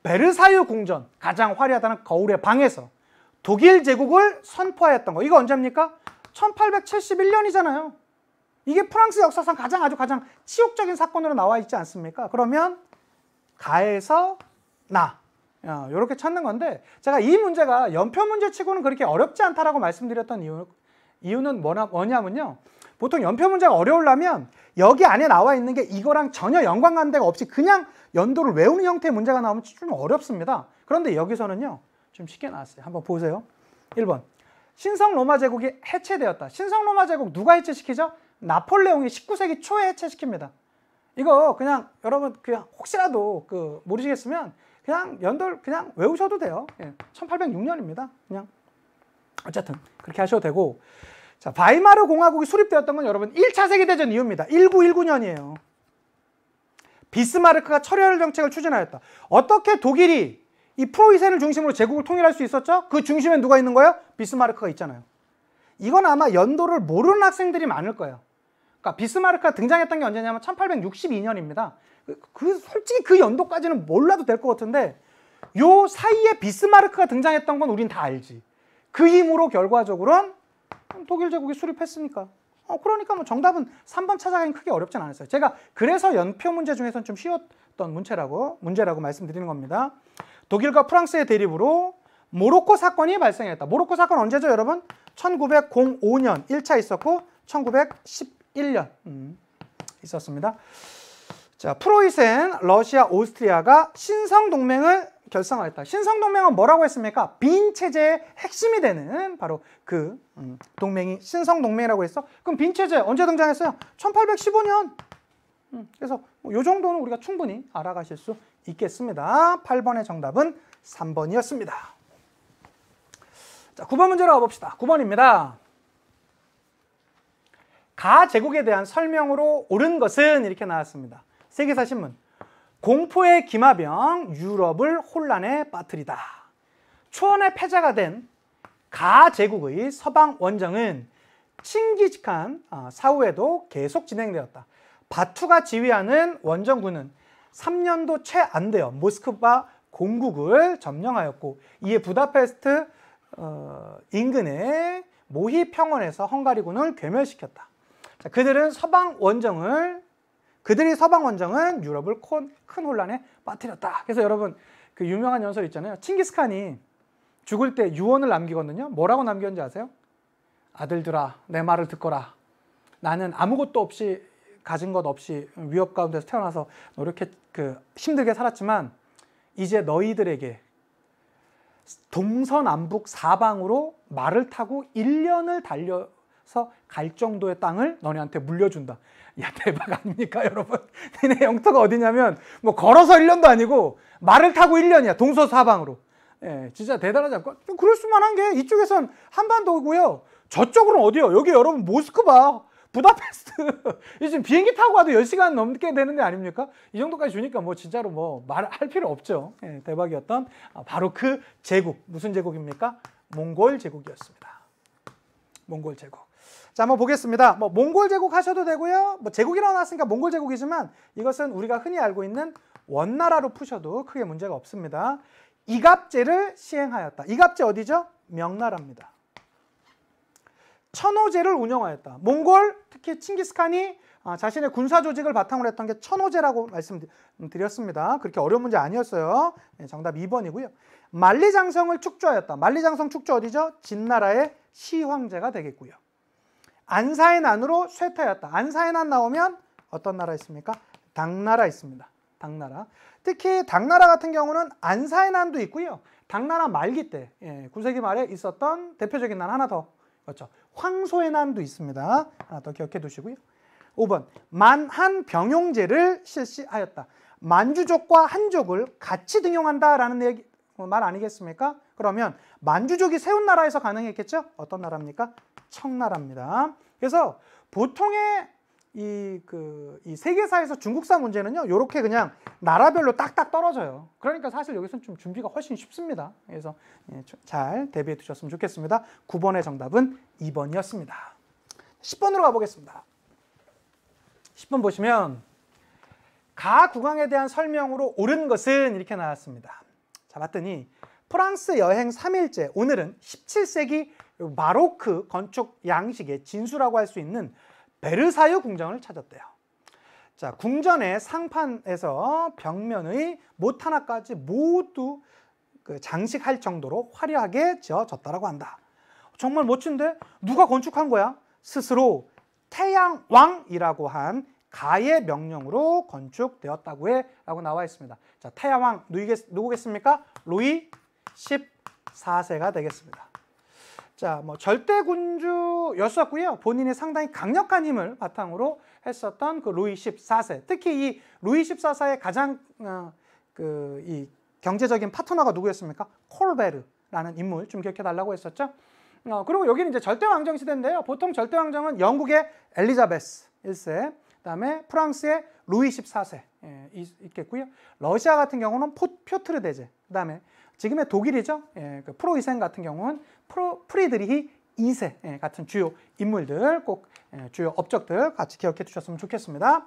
베르사유 궁전, 가장 화려하다는 거울의 방에서 독일 제국을 선포하였던 거. 이거 언제입니까? 1871년이잖아요. 이게 프랑스 역사상 가장 아주 가장 치욕적인 사건으로 나와 있지 않습니까? 그러면 가에서 나 이렇게 어, 찾는 건데 제가 이 문제가 연표 문제치고는 그렇게 어렵지 않다라고 말씀드렸던 이유, 이유는 뭐냐, 면요 보통 연표 문제가 어려우려면 여기 안에 나와 있는 게 이거랑 전혀 연관관계가 없이 그냥 연도를 외우는 형태의 문제가 나오면 좀 어렵습니다. 그런데 여기서는요. 좀 쉽게 나왔어요. 한번 보세요. 1번. 신성 로마 제국이 해체되었다. 신성 로마 제국 누가 해체시키죠? 나폴레옹이 19세기 초에 해체시킵니다. 이거 그냥 여러분 그냥 혹시라도 그 모르시겠으면 그냥 연도를 그냥 외우셔도 돼요. 1806년입니다. 예, 그냥 어쨌든 그렇게 하셔도 되고 자 바이마르 공화국이 수립되었던 건 여러분 1차 세계대전 이후입니다. 1919년이에요. 비스마르크가 철혈 정책을 추진하였다. 어떻게 독일이 이 프로이센을 중심으로 제국을 통일할 수 있었죠? 그 중심에 누가 있는 거예요? 비스마르크가 있잖아요. 이건 아마 연도를 모르는 학생들이 많을 거예요. 그러니까 비스마르크가 등장했던 게 언제냐면 1862년입니다. 그, 그, 솔직히 그 연도까지는 몰라도 될 것 같은데 요 사이에 비스마르크가 등장했던 건 우린 다 알지. 그 힘으로 결과적으로는 독일 제국이 수립했으니까. 어, 그러니까 뭐 정답은 3번 찾아가긴 크게 어렵진 않았어요. 제가 그래서 연표 문제 중에서는 좀 쉬웠던 문제라고, 문제라고 말씀드리는 겁니다. 독일과 프랑스의 대립으로 모로코 사건이 발생했다. 모로코 사건 언제죠, 여러분? 1905년 1차 있었고 1911년 음, 있었습니다. 자, 프로이센, 러시아, 오스트리아가 신성 동맹을 결성하였다. 신성동맹은 뭐라고 했습니까? 빈 체제의 핵심이 되는 바로 그 음, 동맹이 신성동맹이라고 했어. 그럼 빈 체제 언제 등장했어요? 1815년. 음, 그래서 뭐 요 정도는 우리가 충분히 알아가실 수 있겠습니다. 8번의 정답은 3번이었습니다. 자, 9번 문제로 가봅시다. 9번입니다. 가 제국에 대한 설명으로 옳은 것은 이렇게 나왔습니다. 세계사 신문. 공포의 기마병 유럽을 혼란에 빠뜨리다. 초원의 패자가 된 가제국의 서방 원정은 칭기즈칸 아, 사후에도 계속 진행되었다. 바투가 지휘하는 원정군은 3년도 채 안 되어 모스크바 공국을 점령하였고 이에 부다페스트 어, 인근의 모히 평원에서 헝가리군을 괴멸시켰다. 자, 그들은 서방 원정을 그들이 서방 원정은 유럽을 큰 혼란에 빠뜨렸다. 그래서 여러분 그 유명한 연설 있잖아요. 칭기스칸이 죽을 때 유언을 남기거든요. 뭐라고 남겼는지 아세요? 아들들아 내 말을 듣거라. 나는 아무것도 없이 가진 것 없이 위협 가운데서 태어나서 이렇게 그 힘들게 살았지만 이제 너희들에게 동서남북 사방으로 말을 타고 1년을 달려 해서 갈 정도의 땅을 너네한테 물려준다. 야 대박 아닙니까 여러분? <laughs> 니네 영토가 어디냐면 뭐 걸어서 1년도 아니고 말을 타고 1년이야 동서사방으로. 예, 진짜 대단하지 않고 그럴 수만한 게 이쪽에선 한반도고요. 저쪽으로는 어디요? 여기 여러분 모스크바, 부다페스트. 요즘 <laughs> 비행기 타고 가도 10시간 넘게 되는 데 아닙니까? 이 정도까지 주니까 뭐 진짜로 뭐 말할 필요 없죠. 예, 대박이었던 아, 바로 그 제국. 무슨 제국입니까? 몽골 제국이었습니다. 몽골 제국. 자, 한번 보겠습니다. 뭐 몽골 제국 하셔도 되고요. 뭐 제국이라고 나왔으니까 몽골 제국이지만 이것은 우리가 흔히 알고 있는 원나라로 푸셔도 크게 문제가 없습니다. 이갑제를 시행하였다. 이갑제 어디죠? 명나라입니다. 천호제를 운영하였다. 몽골, 특히 칭기스칸이 아, 자신의 군사 조직을 바탕으로 했던 게 천호제라고 말씀드렸습니다. 그렇게 어려운 문제 아니었어요. 예, 정답 2번이고요. 만리장성을 축조하였다. 만리장성 축조 어디죠? 진나라의 시황제가 되겠고요. 안사의난으로 쇠퇴였다. 안사의난 나오면 어떤 나라 있습니까? 당나라 있습니다. 당나라. 특히 당나라 같은 경우는 안사의난도 있고요. 당나라 말기 때 예, 9세기 말에 있었던 대표적인 난 하나 더 그렇죠. 황소의 난도 있습니다. 하나 더 기억해 두시고요. 5번 만한 병용제를 실시하였다. 만주족과 한족을 같이 등용한다라는 얘기, 말 아니겠습니까? 그러면 만주족이 세운 나라에서 가능했겠죠? 어떤 나라입니까? 청나라입니다. 그래서 보통의 이, 그, 이 세계사에서 중국사 문제는요, 이렇게 그냥 나라별로 딱딱 떨어져요. 그러니까 사실 여기서는 좀 준비가 훨씬 쉽습니다. 그래서 예, 잘 대비해 두셨으면 좋겠습니다. 9번의 정답은 2번이었습니다. 10번으로 가보겠습니다. 10번 보시면, 가 국왕에 대한 설명으로 옳은 것은 이렇게 나왔습니다. 자, 봤더니 프랑스 여행 3일째 오늘은 17세기 마로크 건축 양식의 진수라고 할 수 있는 베르사유 궁전을 찾았대요. 자, 궁전의 상판에서 벽면의 못 하나까지 모두 그 장식할 정도로 화려하게 지어졌다라고 한다. 정말 멋진데 누가 건축한 거야? 스스로 태양왕이라고 한 가의 명령으로 건축되었다고 해라고 나와 있습니다. 자, 태양왕 누구겠습니까? 루이 14세가 되겠습니다. 자, 뭐 절대 군주였었고요. 본인이 상당히 강력한 힘을 바탕으로 했었던 그 루이 14세. 특히 이 루이 14세의 가장 어, 그이 경제적인 파트너가 누구였습니까? 콜베르라는 인물 좀 기억해 달라고 했었죠. 어, 그리고 여기는 이제 절대 왕정 시대인데요. 보통 절대 왕정은 영국의 엘리자베스 1세, 그다음에 프랑스의 루이 14세 예, 있겠고요. 러시아 같은 경우는 포, 트르 대제. 그다음에 지금의 독일이죠. 예, 그 프로이센 같은 경우는 프로, 프리드리히 2세 예, 같은 주요 인물들 꼭 예, 주요 업적들 같이 기억해 두셨으면 좋겠습니다.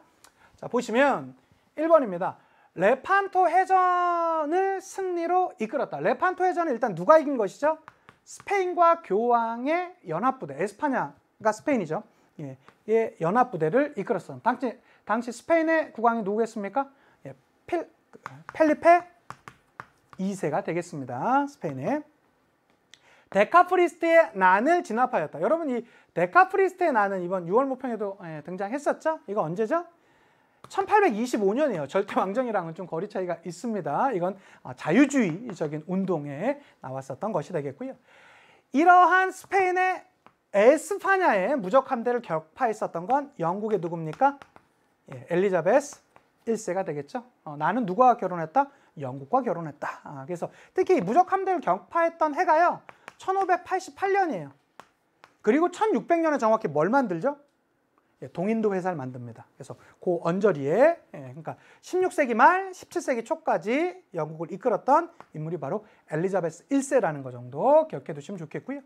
자 보시면 1번입니다. 레판토 해전을 승리로 이끌었다. 레판토 해전은 일단 누가 이긴 것이죠? 스페인과 교황의 연합부대 에스파냐가 스페인이죠. 예, 예, 연합부대를 이끌었어. 당시, 당시 스페인의 국왕이 누구겠습니까? 예, 필, 펠리페 2세가 되겠습니다. 스페인의. 데카프리스트의 난을 진압하였다. 여러분 이 데카프리스트의 난은 이번 6월 모평에도 예, 등장했었죠? 이거 언제죠? 1825년이에요. 절대 왕정이랑은 좀 거리 차이가 있습니다. 이건 아, 자유주의적인 운동에 나왔었던 것이 되겠고요. 이러한 스페인의 에스파냐의 무적 함대를 격파했었던 건 영국의 누굽니까? 예, 엘리자베스 1세가 되겠죠. 어, 나는 누구와 결혼했다? 영국과 결혼했다. 아, 그래서 특히 무적 함대를 격파했던 해가요. 1588년이에요. 그리고 1600년에 정확히 뭘 만들죠? 예, 동인도 회사를 만듭니다. 그래서 그 언저리에 예, 그러니까 16세기 말 17세기 초까지 영국을 이끌었던 인물이 바로 엘리자베스 1세라는 거 정도 기억해 두시면 좋겠고요.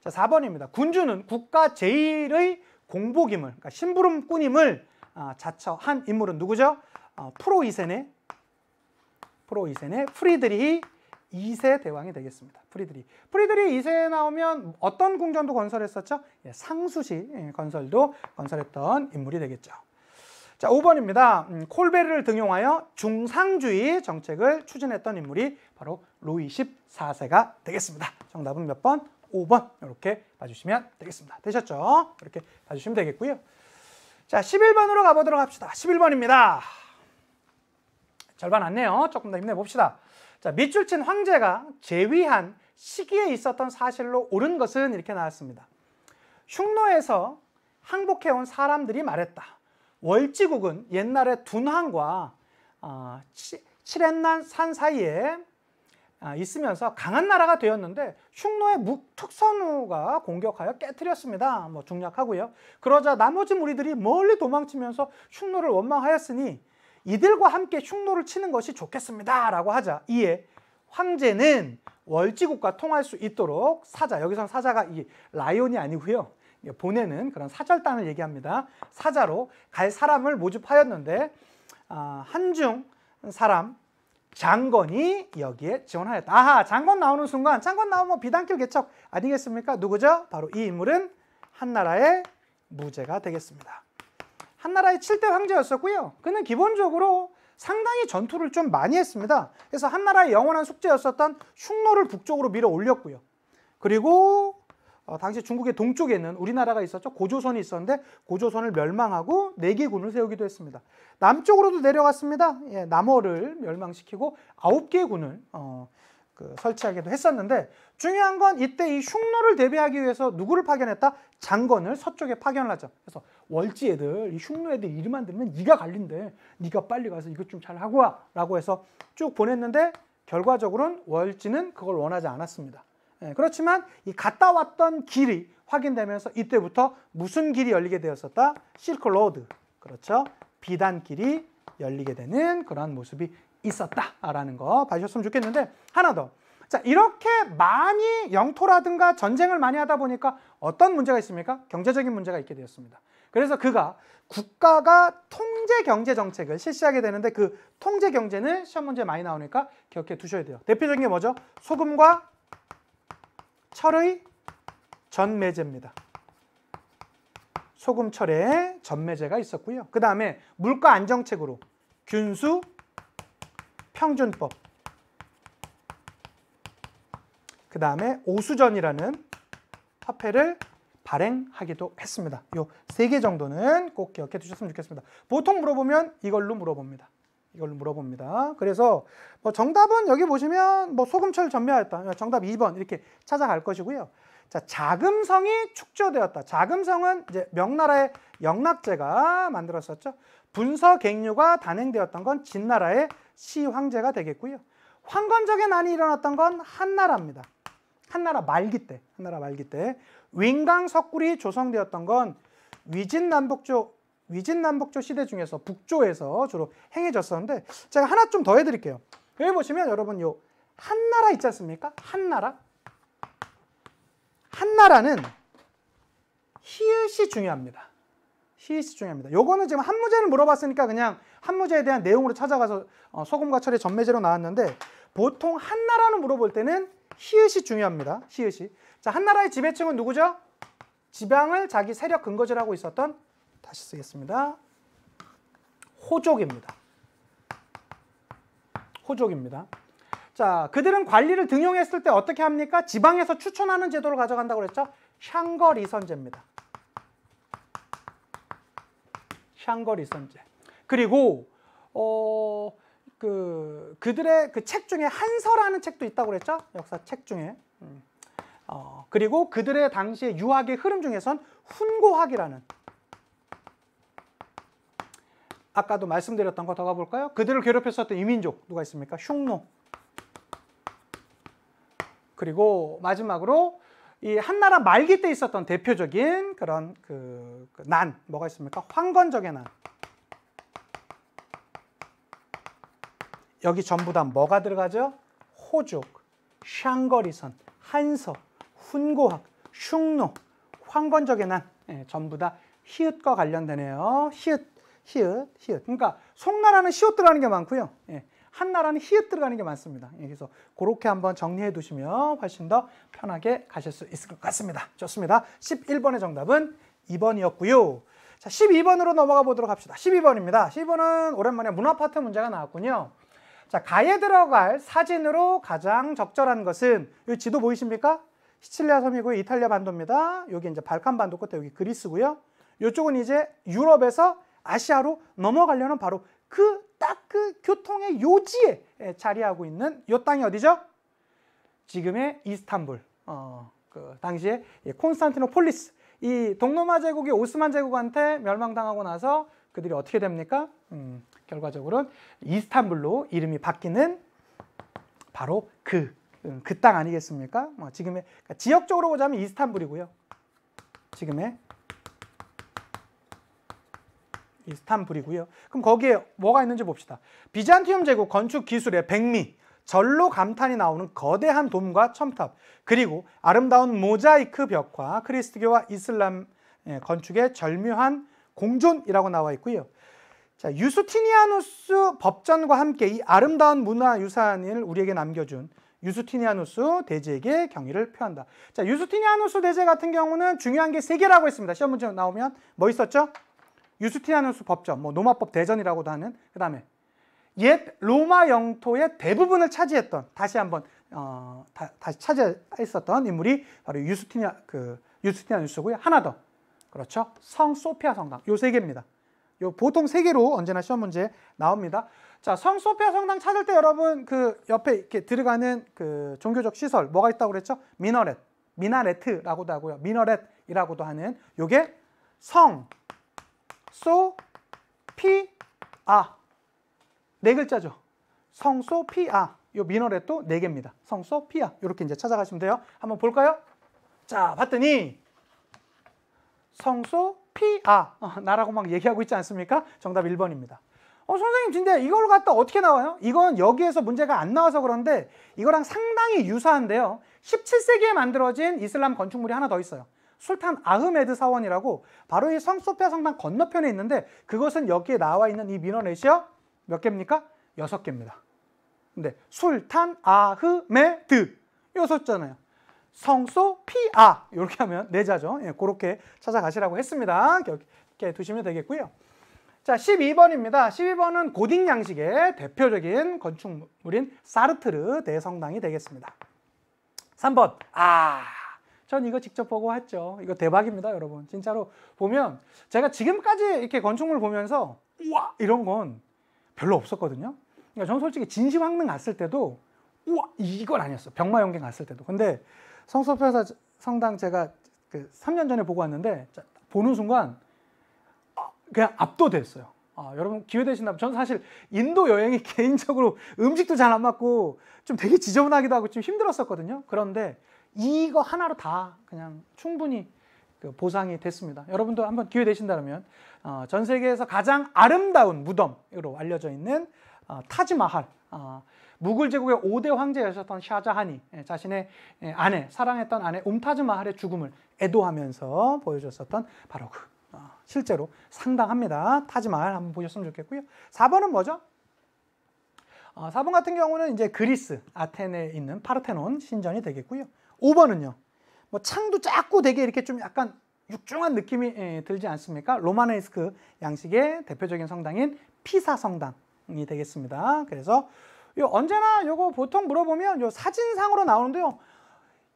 자, 4번입니다. 군주는 국가 제일의 공복임을, 그러니까 심부름꾼임을 아, 자처한 인물은 누구죠? 어, 프로 이센의 프로 이센의 프리드리히 2세 대왕이 되겠습니다. 프리드리. 프리드리 2세에 나오면 어떤 궁전도 건설했었죠? 예, 상수시 예, 건설도 건설했던 인물이 되겠죠. 자, 5번입니다. 음, 콜베르를 등용하여 중상주의 정책을 추진했던 인물이 바로 루이 14세가 되겠습니다. 정답은 몇 번? 5번 이렇게 봐주시면 되겠습니다. 되셨죠? 이렇게 봐주시면 되겠고요. 자, 11번으로 가보도록 합시다. 11번입니다. 절반 안네요 조금 더 힘내봅시다. 자, 밑줄 친 황제가 제위한 시기에 있었던 사실로 옳은 것은 이렇게 나왔습니다. 흉노에서 항복해온 사람들이 말했다. 월지국은 옛날에 둔항과 어, 치, 칠햇난 산 사이에 아, 있으면서 강한 나라가 되었는데 흉노의 묵특선우가 공격하여 깨뜨렸습니다. 뭐 중략하고요. 그러자 나머지 무리들이 멀리 도망치면서 흉노를 원망하였으니 이들과 함께 흉노를 치는 것이 좋겠습니다. 라고 하자 이에 황제는 월지국과 통할 수 있도록 사자, 여기선 사자가 이 라이온이 아니고요. 보내는 그런 사절단을 얘기합니다. 사자로 갈 사람을 모집하였는데 아, 한중 사람 장건이 여기에 지원하였다. 아하, 장건 나오는 순간 장건 나오면 뭐 비단길 개척 아니겠습니까? 누구죠? 바로 이 인물은 한나라의 무제가 되겠습니다. 한나라의 칠대 황제였었고요. 그는 기본적으로 상당히 전투를 좀 많이 했습니다. 그래서 한나라의 영원한 숙제였었던 흉노를 북쪽으로 밀어 올렸고요. 그리고 어, 당시 중국의 동쪽에는 우리나라가 있었죠. 고조선이 있었는데 고조선을 멸망하고 네개군을 세우기도 했습니다. 남쪽으로도 내려갔습니다. 예, 남어를 멸망시키고 아홉 개 군을 어, 그 설치하기도 했었는데 중요한 건 이때 이 흉노를 대비하기 위해서 누구를 파견했다? 장건을 서쪽에 파견을 하죠. 그래서 월지 애들, 이 흉노 애들 이름만 들으면 이가 갈린데 네가 빨리 가서 이것 좀 잘 하고 와라고 해서 쭉 보냈는데 결과적으로는 월지는 그걸 원하지 않았습니다. 예, 그렇지만 이 갔다 왔던 길이 확인되면서 이때부터 무슨 길이 열리게 되었었다? 실크 로드. 그렇죠? 비단길이 열리게 되는 그러한 모습이 있었다라는 거 봐주셨으면 좋겠는데 하나 더. 자 이렇게 많이 영토라든가 전쟁을 많이 하다 보니까 어떤 문제가 있습니까? 경제적인 문제가 있게 되었습니다. 그래서 그가 국가가 통제 경제 정책을 실시하게 되는데 그 통제 경제는 시험 문제 많이 나오니까 기억해 두셔야 돼요. 대표적인 게 뭐죠? 소금과 철의 전매제입니다. 소금 철의 전매제가 있었고요. 그 다음에 물가 안정책으로 균수 평준법 그 다음에 오수전이라는 화폐를 발행하기도 했습니다. 요 세 개 정도는 꼭 기억해 두셨으면 좋겠습니다. 보통 물어보면 이걸로 물어봅니다. 이걸 물어봅니다. 그래서 뭐 정답은 여기 보시면 뭐 소금철 전멸했다. 그러니까 정답 2번 이렇게 찾아갈 것이고요. 자, 자금성이 축조되었다. 자금성은 이제 명나라의 영락제가 만들었었죠. 분서갱류가 단행되었던 건 진나라의 시황제가 되겠고요. 황건적의 난이 일어났던 건 한나라입니다. 한나라 말기 때, 한나라 말기 때 윙강 석굴이 조성되었던 건 위진남북조 위진남북조 시대 중에서 북조에서 주로 행해졌었는데 제가 하나 좀 더 해드릴게요. 여기 보시면 여러분 요 한나라 있지 않습니까? 한나라. 한나라는 히읗이 중요합니다. 히읗이 중요합니다. 요거는 지금 한무제를 물어봤으니까 그냥 한무제에 대한 내용으로 찾아가서 어, 소금과 철이 전매제로 나왔는데 보통 한나라는 물어볼 때는 히읗이 중요합니다. 히읗이. 자, 한나라의 지배층은 누구죠? 지방을 자기 세력 근거지라고 있었던 다시 쓰겠습니다. 호족입니다. 호족입니다. 자, 그들은 관리를 등용했을 때 어떻게 합니까? 지방에서 추천하는 제도를 가져간다고 그랬죠? 샹거리선제입니다. 샹거리선제. 그리고 어, 그 그들의 그 책 중에 한서라는 책도 있다고 그랬죠? 역사 책 중에. 음. 어, 그리고 그들의 당시의 유학의 흐름 중에선 훈고학이라는 아까도 말씀드렸던 거 더 가볼까요? 그들을 괴롭혔었던 이민족 누가 있습니까? 흉노. 그리고 마지막으로 이 한나라 말기 때 있었던 대표적인 그런 그, 그, 난, 뭐가 있습니까? 황건적의 난. 여기 전부 다 뭐가 들어가죠? 호족, 샹거리선, 한서, 훈고학, 흉노, 황건적의 난. 예, 전부 다 히읗과 관련되네요. 히읗. 히읗, 히읗. 그러니까 송나라는 시옷 들어가는 게 많고요. 예. 한나라는 히읗 들어가는 게 많습니다. 예. 그래서 그렇게 한번 정리해 두시면 훨씬 더 편하게 가실 수 있을 것 같습니다. 좋습니다. 11번의 정답은 2번이었고요. 자, 12번으로 넘어가 보도록 합시다. 12번입니다. 12번은 오랜만에 문화파트 문제가 나왔군요. 자, 가에 들어갈 사진으로 가장 적절한 것은 이 지도 보이십니까? 시칠리아 섬이고 이탈리아 반도입니다. 여기 이제 발칸 반도 끝에 여기 그리스고요. 이쪽은 이제 유럽에서 아시아로 넘어가려는 바로 그 딱그 그 교통의 요지에 자리하고 있는 요 땅이 어디죠? 지금의 이스탄불, 어, 그 당시에 콘스탄티노폴리스, 이 동로마 제국이 오스만 제국한테 멸망당하고 나서 그들이 어떻게 됩니까? 음, 결과적으로 이스탄불로 이름이 바뀌는 바로 그, 음, 그땅 아니겠습니까? 뭐 지금의, 그러니까 지역적으로 보자면 이스탄불이고요. 지금의 이스탄불이고요. 그럼 거기에 뭐가 있는지 봅시다. 비잔티움 제국 건축 기술의 백미, 절로 감탄이 나오는 거대한 돔과 첨탑, 그리고 아름다운 모자이크 벽화, 크리스트교와 이슬람 예, 건축의 절묘한 공존이라고 나와 있고요. 자, 유스티니아누스 법전과 함께 이 아름다운 문화 유산을 우리에게 남겨준 유스티니아누스 대제에게 경의를 표한다. 자, 유스티니아누스 대제 같은 경우는 중요한 게 세 개라고 했습니다. 시험 문제 나오면 뭐 있었죠? 유스티아누스 법전, 뭐노마법 대전이라고도 하는 그다음에 옛 로마 영토의 대부분을 차지했던 다시 한번 어, 다, 다시 차지했었던 인물이 바로 유스티니아 그 유스티아누스고요. 하나 더 그렇죠. 성 소피아 성당 요 세 개입니다. 요 보통 세 개로 언제나 시험 문제 나옵니다. 자, 성 소피아 성당 찾을 때 여러분 그 옆에 이렇게 들어가는 그 종교적 시설 뭐가 있다고 그랬죠? 미너렛, 미나레트라고도 하고요. 미너렛이라고도 하는 요게 성 소피아 네 글자죠. 성소피아 요미너렛또네 개입니다. 성소피아 이렇게 이제 찾아가시면 돼요. 한번 볼까요? 자 봤더니 성소피아 어, 나라고 막 얘기하고 있지 않습니까? 정답 1번입니다. 어, 선생님 진짜 이걸 갖다 어떻게 나와요? 이건 여기에서 문제가 안 나와서 그런데 이거랑 상당히 유사한데요. 17세기에 만들어진 이슬람 건축물이 하나 더 있어요. 술탄 아흐메드 사원이라고 바로 이 성소피아 성당 건너편에 있는데 그것은 여기에 나와 있는 이 미너네시아 몇 개입니까? 여섯 개입니다. 근데 술탄 아흐메드 여섯 잖아요. 성소피아 이렇게 하면 네자죠 예, 그렇게 찾아가시라고 했습니다. 이렇게 두시면 되겠고요. 자, 12번입니다. 12번은 고딕 양식의 대표적인 건축물인 사르트르 대성당이 되겠습니다. 3번. 아, 전 이거 직접 보고 했죠 이거 대박입니다, 여러분. 진짜로 보면 제가 지금까지 이렇게 건축물 보면서 우와 이런 건 별로 없었거든요. 그러니까 전 솔직히 진시황릉 갔을 때도 우와 이건 아니었어. 병마용갱 갔을 때도. 근데 성소표사 성당 제가 그 3년 전에 보고 왔는데 보는 순간 아, 그냥 압도됐어요. 아, 여러분 기회 되신다면 전 사실 인도 여행이 <laughs> 개인적으로 음식도 잘 안 맞고 좀 되게 지저분하기도 하고 좀 힘들었었거든요. 그런데 이거 하나로 다 그냥 충분히 그 보상이 됐습니다. 여러분도 한번 기회 되신다면 어, 전 세계에서 가장 아름다운 무덤으로 알려져 있는 어, 타지마할 어, 무굴 제국의 5대 황제였었던 샤자한이 예, 자신의 예, 아내, 사랑했던 아내 움타즈마할의 죽음을 애도하면서 보여줬었던 바로 그 어, 실제로 상당합니다. 타지마할 한번 보셨으면 좋겠고요. 4번은 뭐죠? 어, 4번 같은 경우는 이제 그리스 아테네에 있는 파르테논 신전이 되겠고요. 5번은요. 뭐 창도 작고 되게 이렇게 좀 약간 육중한 느낌이 예, 들지 않습니까? 로마네스크 양식의 대표적인 성당인 피사 성당이 되겠습니다. 그래서 요 언제나 요거 보통 물어보면 요 사진상으로 나오는데요.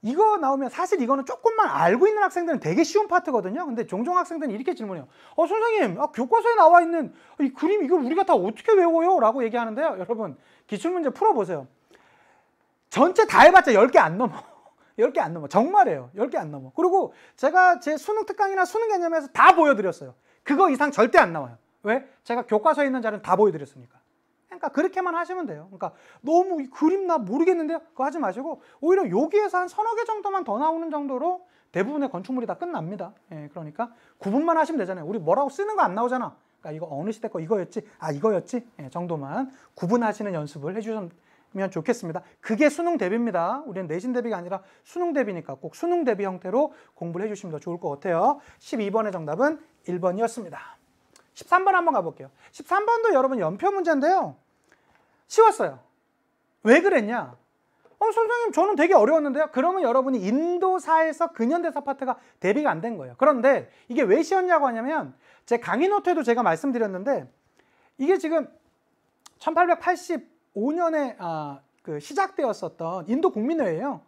이거 나오면 사실 이거는 조금만 알고 있는 학생들은 되게 쉬운 파트거든요. 근데 종종 학생들은 이렇게 질문해요. 어, 선생님, 아, 교과서에 나와 있는 이 그림 이걸 우리가 다 어떻게 외워요? 라고 얘기하는데요. 여러분, 기출문제 풀어보세요. 전체 다 해봤자 10개 안 넘어. 10개 안 넘어. 정말이에요. 10개 안 넘어. 그리고 제가 제 수능 특강이나 수능 개념에서 다 보여드렸어요. 그거 이상 절대 안 나와요. 왜? 제가 교과서에 있는 자료는 다 보여드렸으니까. 그러니까 그렇게만 하시면 돼요. 그러니까 너무 그림 나 모르겠는데요. 그거 하지 마시고 오히려 여기에서 한 서너 개 정도만 더 나오는 정도로 대부분의 건축물이 다 끝납니다. 예, 그러니까 구분만 하시면 되잖아요. 우리 뭐라고 쓰는 거 안 나오잖아. 그러니까 이거 어느 시대 거 이거였지. 아, 이거였지. 예, 정도만 구분하시는 연습을 해 주시면 면 좋겠습니다. 그게 수능 대비입니다. 우리는 내신 대비가 아니라 수능 대비니까 꼭 수능 대비 형태로 공부를 해주시면 더 좋을 것 같아요. 12번의 정답은 1번이었습니다. 13번 한번 가볼게요. 13번도 여러분 연표 문제인데요. 쉬웠어요. 왜 그랬냐? 어, 선생님 저는 되게 어려웠는데요. 그러면 여러분이 인도사에서 근현대사 파트가 대비가 안 된 거예요. 그런데 이게 왜 쉬웠냐고 하냐면 제 강의 노트에도 제가 말씀드렸는데 이게 지금 1880 1905년에 아, 그 시작되었었던 인도 국민회의예요.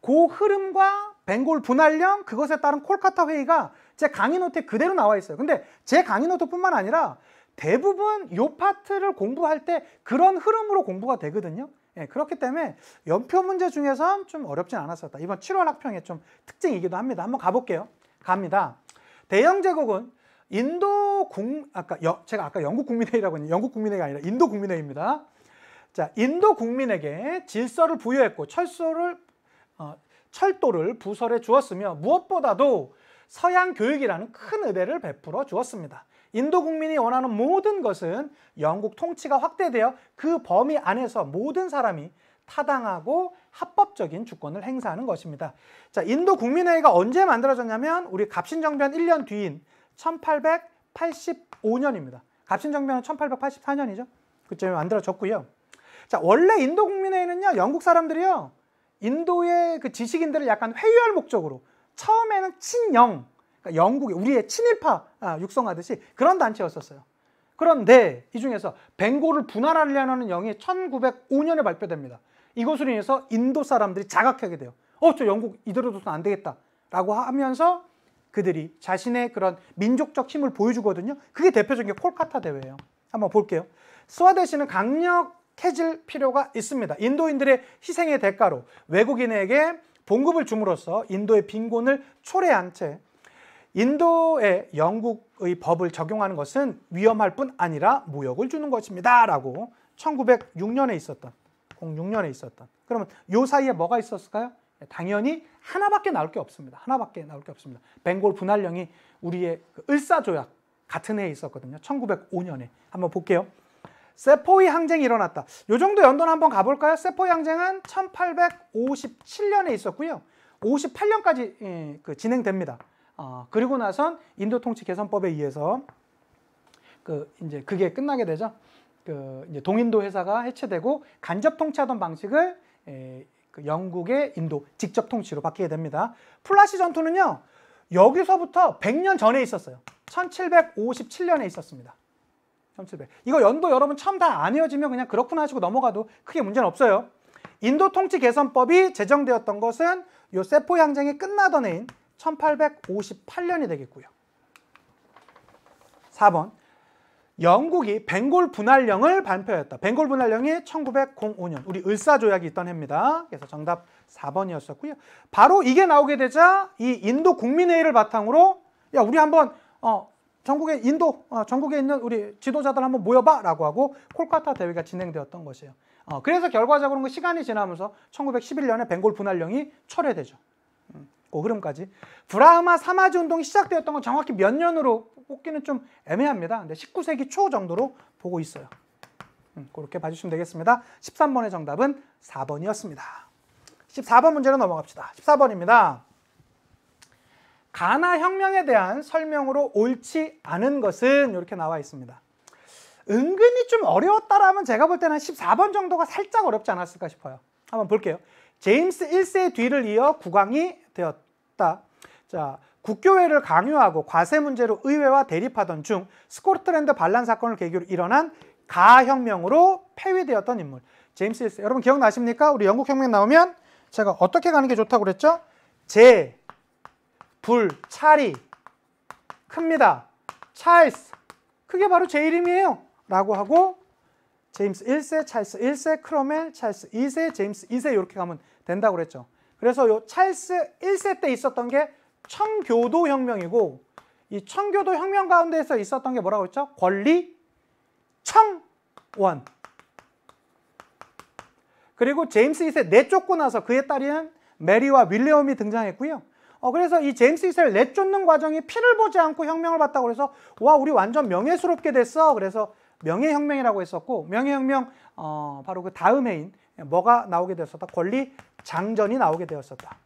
그 흐름과 벵골 분할령 그것에 따른 콜카타 회의가 제 강의 노트에 그대로 나와 있어요. 근데 제 강의 노트뿐만 아니라 대부분 요 파트를 공부할 때 그런 흐름으로 공부가 되거든요. 예, 그렇기 때문에 연표 문제 중에선 좀 어렵진 않았었다. 이번 7월 학평의 좀 특징이기도 합니다. 한번 가볼게요. 갑니다. 대영 제국은 인도 국 아까 여, 제가 아까 영국 국민회의라고 했는데 영국 국민회의가 아니라 인도 국민회의입니다. 자, 인도 국민에게 질서를 부여했고 철소를 어, 철도를 부설해 주었으며 무엇보다도 서양 교육이라는 큰 의대를 베풀어 주었습니다. 인도 국민이 원하는 모든 것은 영국 통치가 확대되어 그 범위 안에서 모든 사람이 타당하고 합법적인 주권을 행사하는 것입니다. 자, 인도 국민회의가 언제 만들어졌냐면 우리 갑신정변 1년 뒤인 1885년입니다. 갑신정변은 1884년이죠. 그쯤에 만들어졌고요. 자, 원래 인도 국민회의는요, 영국 사람들이요, 인도의 그 지식인들을 약간 회유할 목적으로 처음에는 친영, 그러니까 영국의 우리의 친일파 아, 육성하듯이 그런 단체였었어요. 그런데 이 중에서 벵골을 분할하려는 영이 1905년에 발표됩니다. 이것으로 인해서 인도 사람들이 자각하게 돼요. 어, 저 영국 이대로 둬서는 안 되겠다. 라고 하면서 그들이 자신의 그런 민족적 힘을 보여주거든요. 그게 대표적인 게 폴카타 대회예요. 한번 볼게요. 스와데시는 강력 해질 필요가 있습니다. 인도인들의 희생의 대가로 외국인에게 봉급을 줌으로써 인도의 빈곤을 초래한 채인도의 영국의 법을 적용하는 것은 위험할 뿐 아니라 무역을 주는 것입니다. 라고 1906년에 있었던, 06년에 있었던. 그러면 요 사이에 뭐가 있었을까요? 예, 당연히 하나밖에 나올 게 없습니다. 하나밖에 나올 게 없습니다. 벵골 분할령이 우리의 그 을사조약 같은 해에 있었거든요. 1905년에. 한번 볼게요. 세포의 항쟁이 일어났다. 요 정도 연도는 한번 가볼까요? 세포의 항쟁은 1857년에 있었고요. 58년까지 예, 그 진행됩니다. 어, 그리고 나선 인도 통치 개선법에 의해서 그 이제 그게 끝나게 되죠. 그 이제 동인도 회사가 해체되고 간접 통치하던 방식을 에, 예, 그 영국의 인도 직접 통치로 바뀌게 됩니다. 플라시 전투는요. 여기서부터 100년 전에 있었어요. 1757년에 있었습니다. 1700. 이거 연도 여러분 처음 다안 헤어지면 그냥 그렇구나 하시고 넘어가도 크게 문제는 없어요. 인도 통치 개선법이 제정되었던 것은 요 세포 항쟁이 끝나던 해인 1858년이 되겠고요. 4번 영국이 벵골 분할령을 발표했다. 벵골 분할령이 1905년 우리 을사조약이 있던 해입니다. 그래서 정답 4번이었었고요. 바로 이게 나오게 되자 이 인도 국민회의를 바탕으로 야 우리 한번 어 전국에 인도, 어, 전국에 있는 우리 지도자들 한번 모여봐라고 하고 콜카타 대회가 진행되었던 것이에요. 어, 그래서 결과적으로는 그 시간이 지나면서 1911년에 벵골 분할령이 철회되죠. 음, 그 흐름까지. 브라흐마 사마지 운동이 시작되었던 건 정확히 몇 년으로 뽑기는 좀 애매합니다. 근데 19세기 초 정도로 보고 있어요. 음, 그렇게 봐주시면 되겠습니다. 13번의 정답은 4번이었습니다. 14번 문제로 넘어갑시다. 14번입니다. 가나 혁명에 대한 설명으로 옳지 않은 것은 이렇게 나와 있습니다. 은근히 좀 어려웠다라면 제가 볼 때는 14번 정도가 살짝 어렵지 않았을까 싶어요. 한번 볼게요. 제임스 1세의 뒤를 이어 국왕이 되었다. 자, 국교회를 강요하고 과세 문제로 의회와 대립하던 중 스코틀랜드 반란 사건을 계기로 일어난 가혁명으로 폐위되었던 인물. 제임스 1세. 여러분 기억나십니까? 우리 영국혁명 나오면 제가 어떻게 가는 게 좋다고 그랬죠? 제, 불찰이 큽니다. 찰스 그게 바로 제 이름이에요. 라고 하고 제임스 1세, 찰스 1세, 크롬멜, 찰스 2세, 제임스 2세 이렇게 가면 된다고 그랬죠. 그래서 요 찰스 1세 때 있었던 게 청교도 혁명이고 이 청교도 혁명 가운데서 있었던 게 뭐라고 했죠? 권리 청원 그리고 제임스 2세 내쫓고 나서 그의딸른 메리와 윌리엄이 등장했고요. 어, 그래서 이 제임스 이를 내쫓는 과정이 피를 보지 않고 혁명을 봤다고 해래서와 우리 완전 명예스럽게 됐어. 그래서 명예혁명이라고 했었고 명예혁명 어, 바로 그 다음 해인 뭐가 나오게 되었었다. 권리 장전이 나오게 되었었다.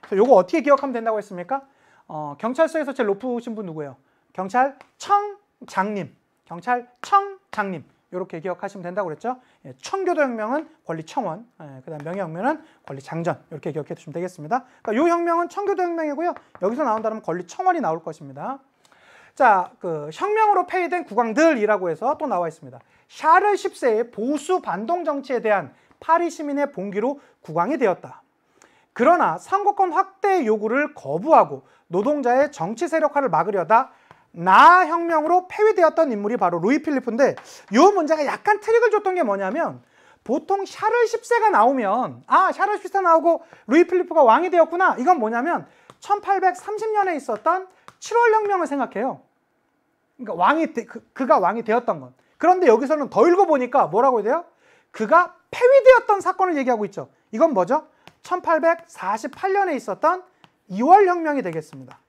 그래서 요거 어떻게 기억하면 된다고 했습니까? 어, 경찰서에서 제일 높으신 분 누구예요? 경찰청 장님. 경찰청 장님. 이렇게 기억하시면 된다고 그랬죠. 예, 청교도 혁명은 권리 청원, 예, 그다음 명예혁명은 권리 장전 이렇게 기억해 주시면 되겠습니다. 그러니까 이 혁명은 청교도 혁명이고요. 여기서 나온다면 권리 청원이 나올 것입니다. 자, 그 혁명으로 폐위된 국왕들이라고 해서 또 나와 있습니다. 샤를 10세의 보수 반동 정치에 대한 파리 시민의 봉기로 국왕이 되었다. 그러나 선거권 확대 요구를 거부하고 노동자의 정치 세력화를 막으려다 나 혁명으로 폐위되었던 인물이 바로 루이 필리프인데 이 문제가 약간 트릭을 줬던 게 뭐냐면 보통 샤를 10세가 나오면 아 샤를 10세 나오고 루이 필리프가 왕이 되었구나 이건 뭐냐면 1830년에 있었던 7월 혁명을 생각해요 그러니까 왕이 되, 그, 가 왕이 되었던 건 그런데 여기서는 더 읽어보니까 뭐라고 해야 돼요? 그가 폐위되었던 사건을 얘기하고 있죠 이건 뭐죠? 1848년에 있었던 2월 혁명이 되겠습니다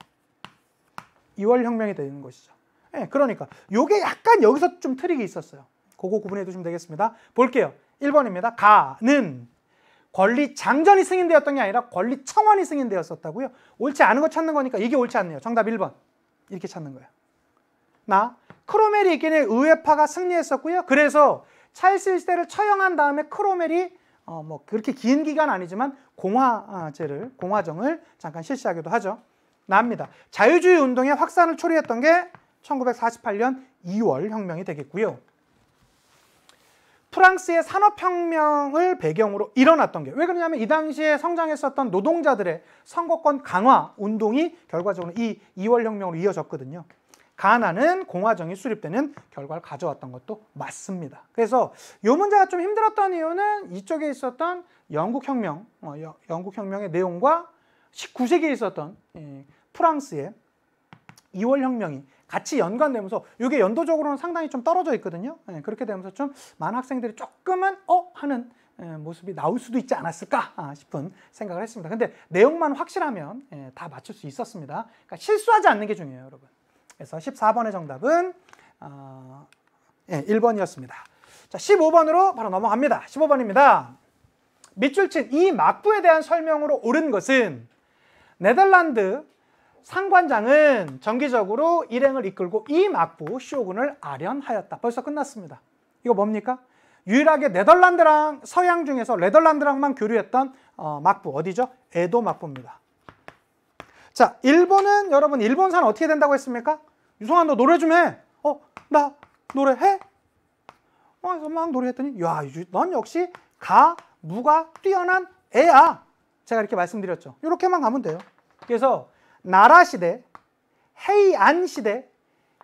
2월 혁명이 되는 것이죠. 예, 그러니까 요게 약간 여기서 좀 트릭이 있었어요. 그거 구분해 두시면 되겠습니다. 볼게요. 1번입니다. 가는 권리 장전이 승인되었던 게 아니라 권리 청원이 승인되었었다고요. 옳지 않은 거 찾는 거니까 이게 옳지 않네요. 정답 1번. 이렇게 찾는 거예요. 나 크로멜이 있기는 의회파가 승리했었고요. 그래서 찰스 시대를 처형한 다음에 크로멜이 어, 뭐 그렇게 긴 기간 아니지만 공화제를 아, 공화정을 잠깐 실시하기도 하죠. 납니다. 자유주의 운동의 확산을 초래했던 게 1948년 2월 혁명이 되겠고요. 프랑스의 산업혁명을 배경으로 일어났던 게 왜 그러냐면 이 당시에 성장했었던 노동자들의 선거권 강화 운동이 결과적으로 이 2월 혁명으로 이어졌거든요. 가나는 공화정이 수립되는 결과를 가져왔던 것도 맞습니다. 그래서 이 문제가 좀 힘들었던 이유는 이쪽에 있었던 영국혁명, 어, 영국혁명의 내용과 19세기에 있었던 예, 프랑스의 2월 혁명이 같이 연관되면서 이게 연도적으로는 상당히 좀 떨어져 있거든요. 예, 그렇게 되면서 좀 많은 학생들이 조금은 어 하는 예, 모습이 나올 수도 있지 않았을까 아, 싶은 생각을 했습니다. 근데 내용만 확실하면 다 맞출 수 있었습니다. 그러니까 실수하지 않는 게 중요해요, 여러분. 그래서 14번의 정답은 1번이었습니다. 아, 자, 15번으로 바로 넘어갑니다. 15번입니다. 밑줄 친 이 막부에 대한 설명으로 옳은 것은 네덜란드 상관장은 정기적으로 일행을 이끌고 이 막부 쇼군을 아련하였다. 벌써 끝났습니다. 이거 뭡니까? 유일하게 네덜란드랑 서양 중에서 네덜란드랑만 교류했던 어, 막부 어디죠? 에도 막부입니다. 자, 일본은 여러분 일본산 어떻게 된다고 했습니까? 유성아 너 노래 좀 해. 어, 나 노래 해? 어, 막 노래했더니 야, 넌 역시 가 무가 뛰어난 애야. 제가 이렇게 말씀드렸죠. 이렇게만 가면 돼요. 그래서 나라 시대, 헤이안 시대,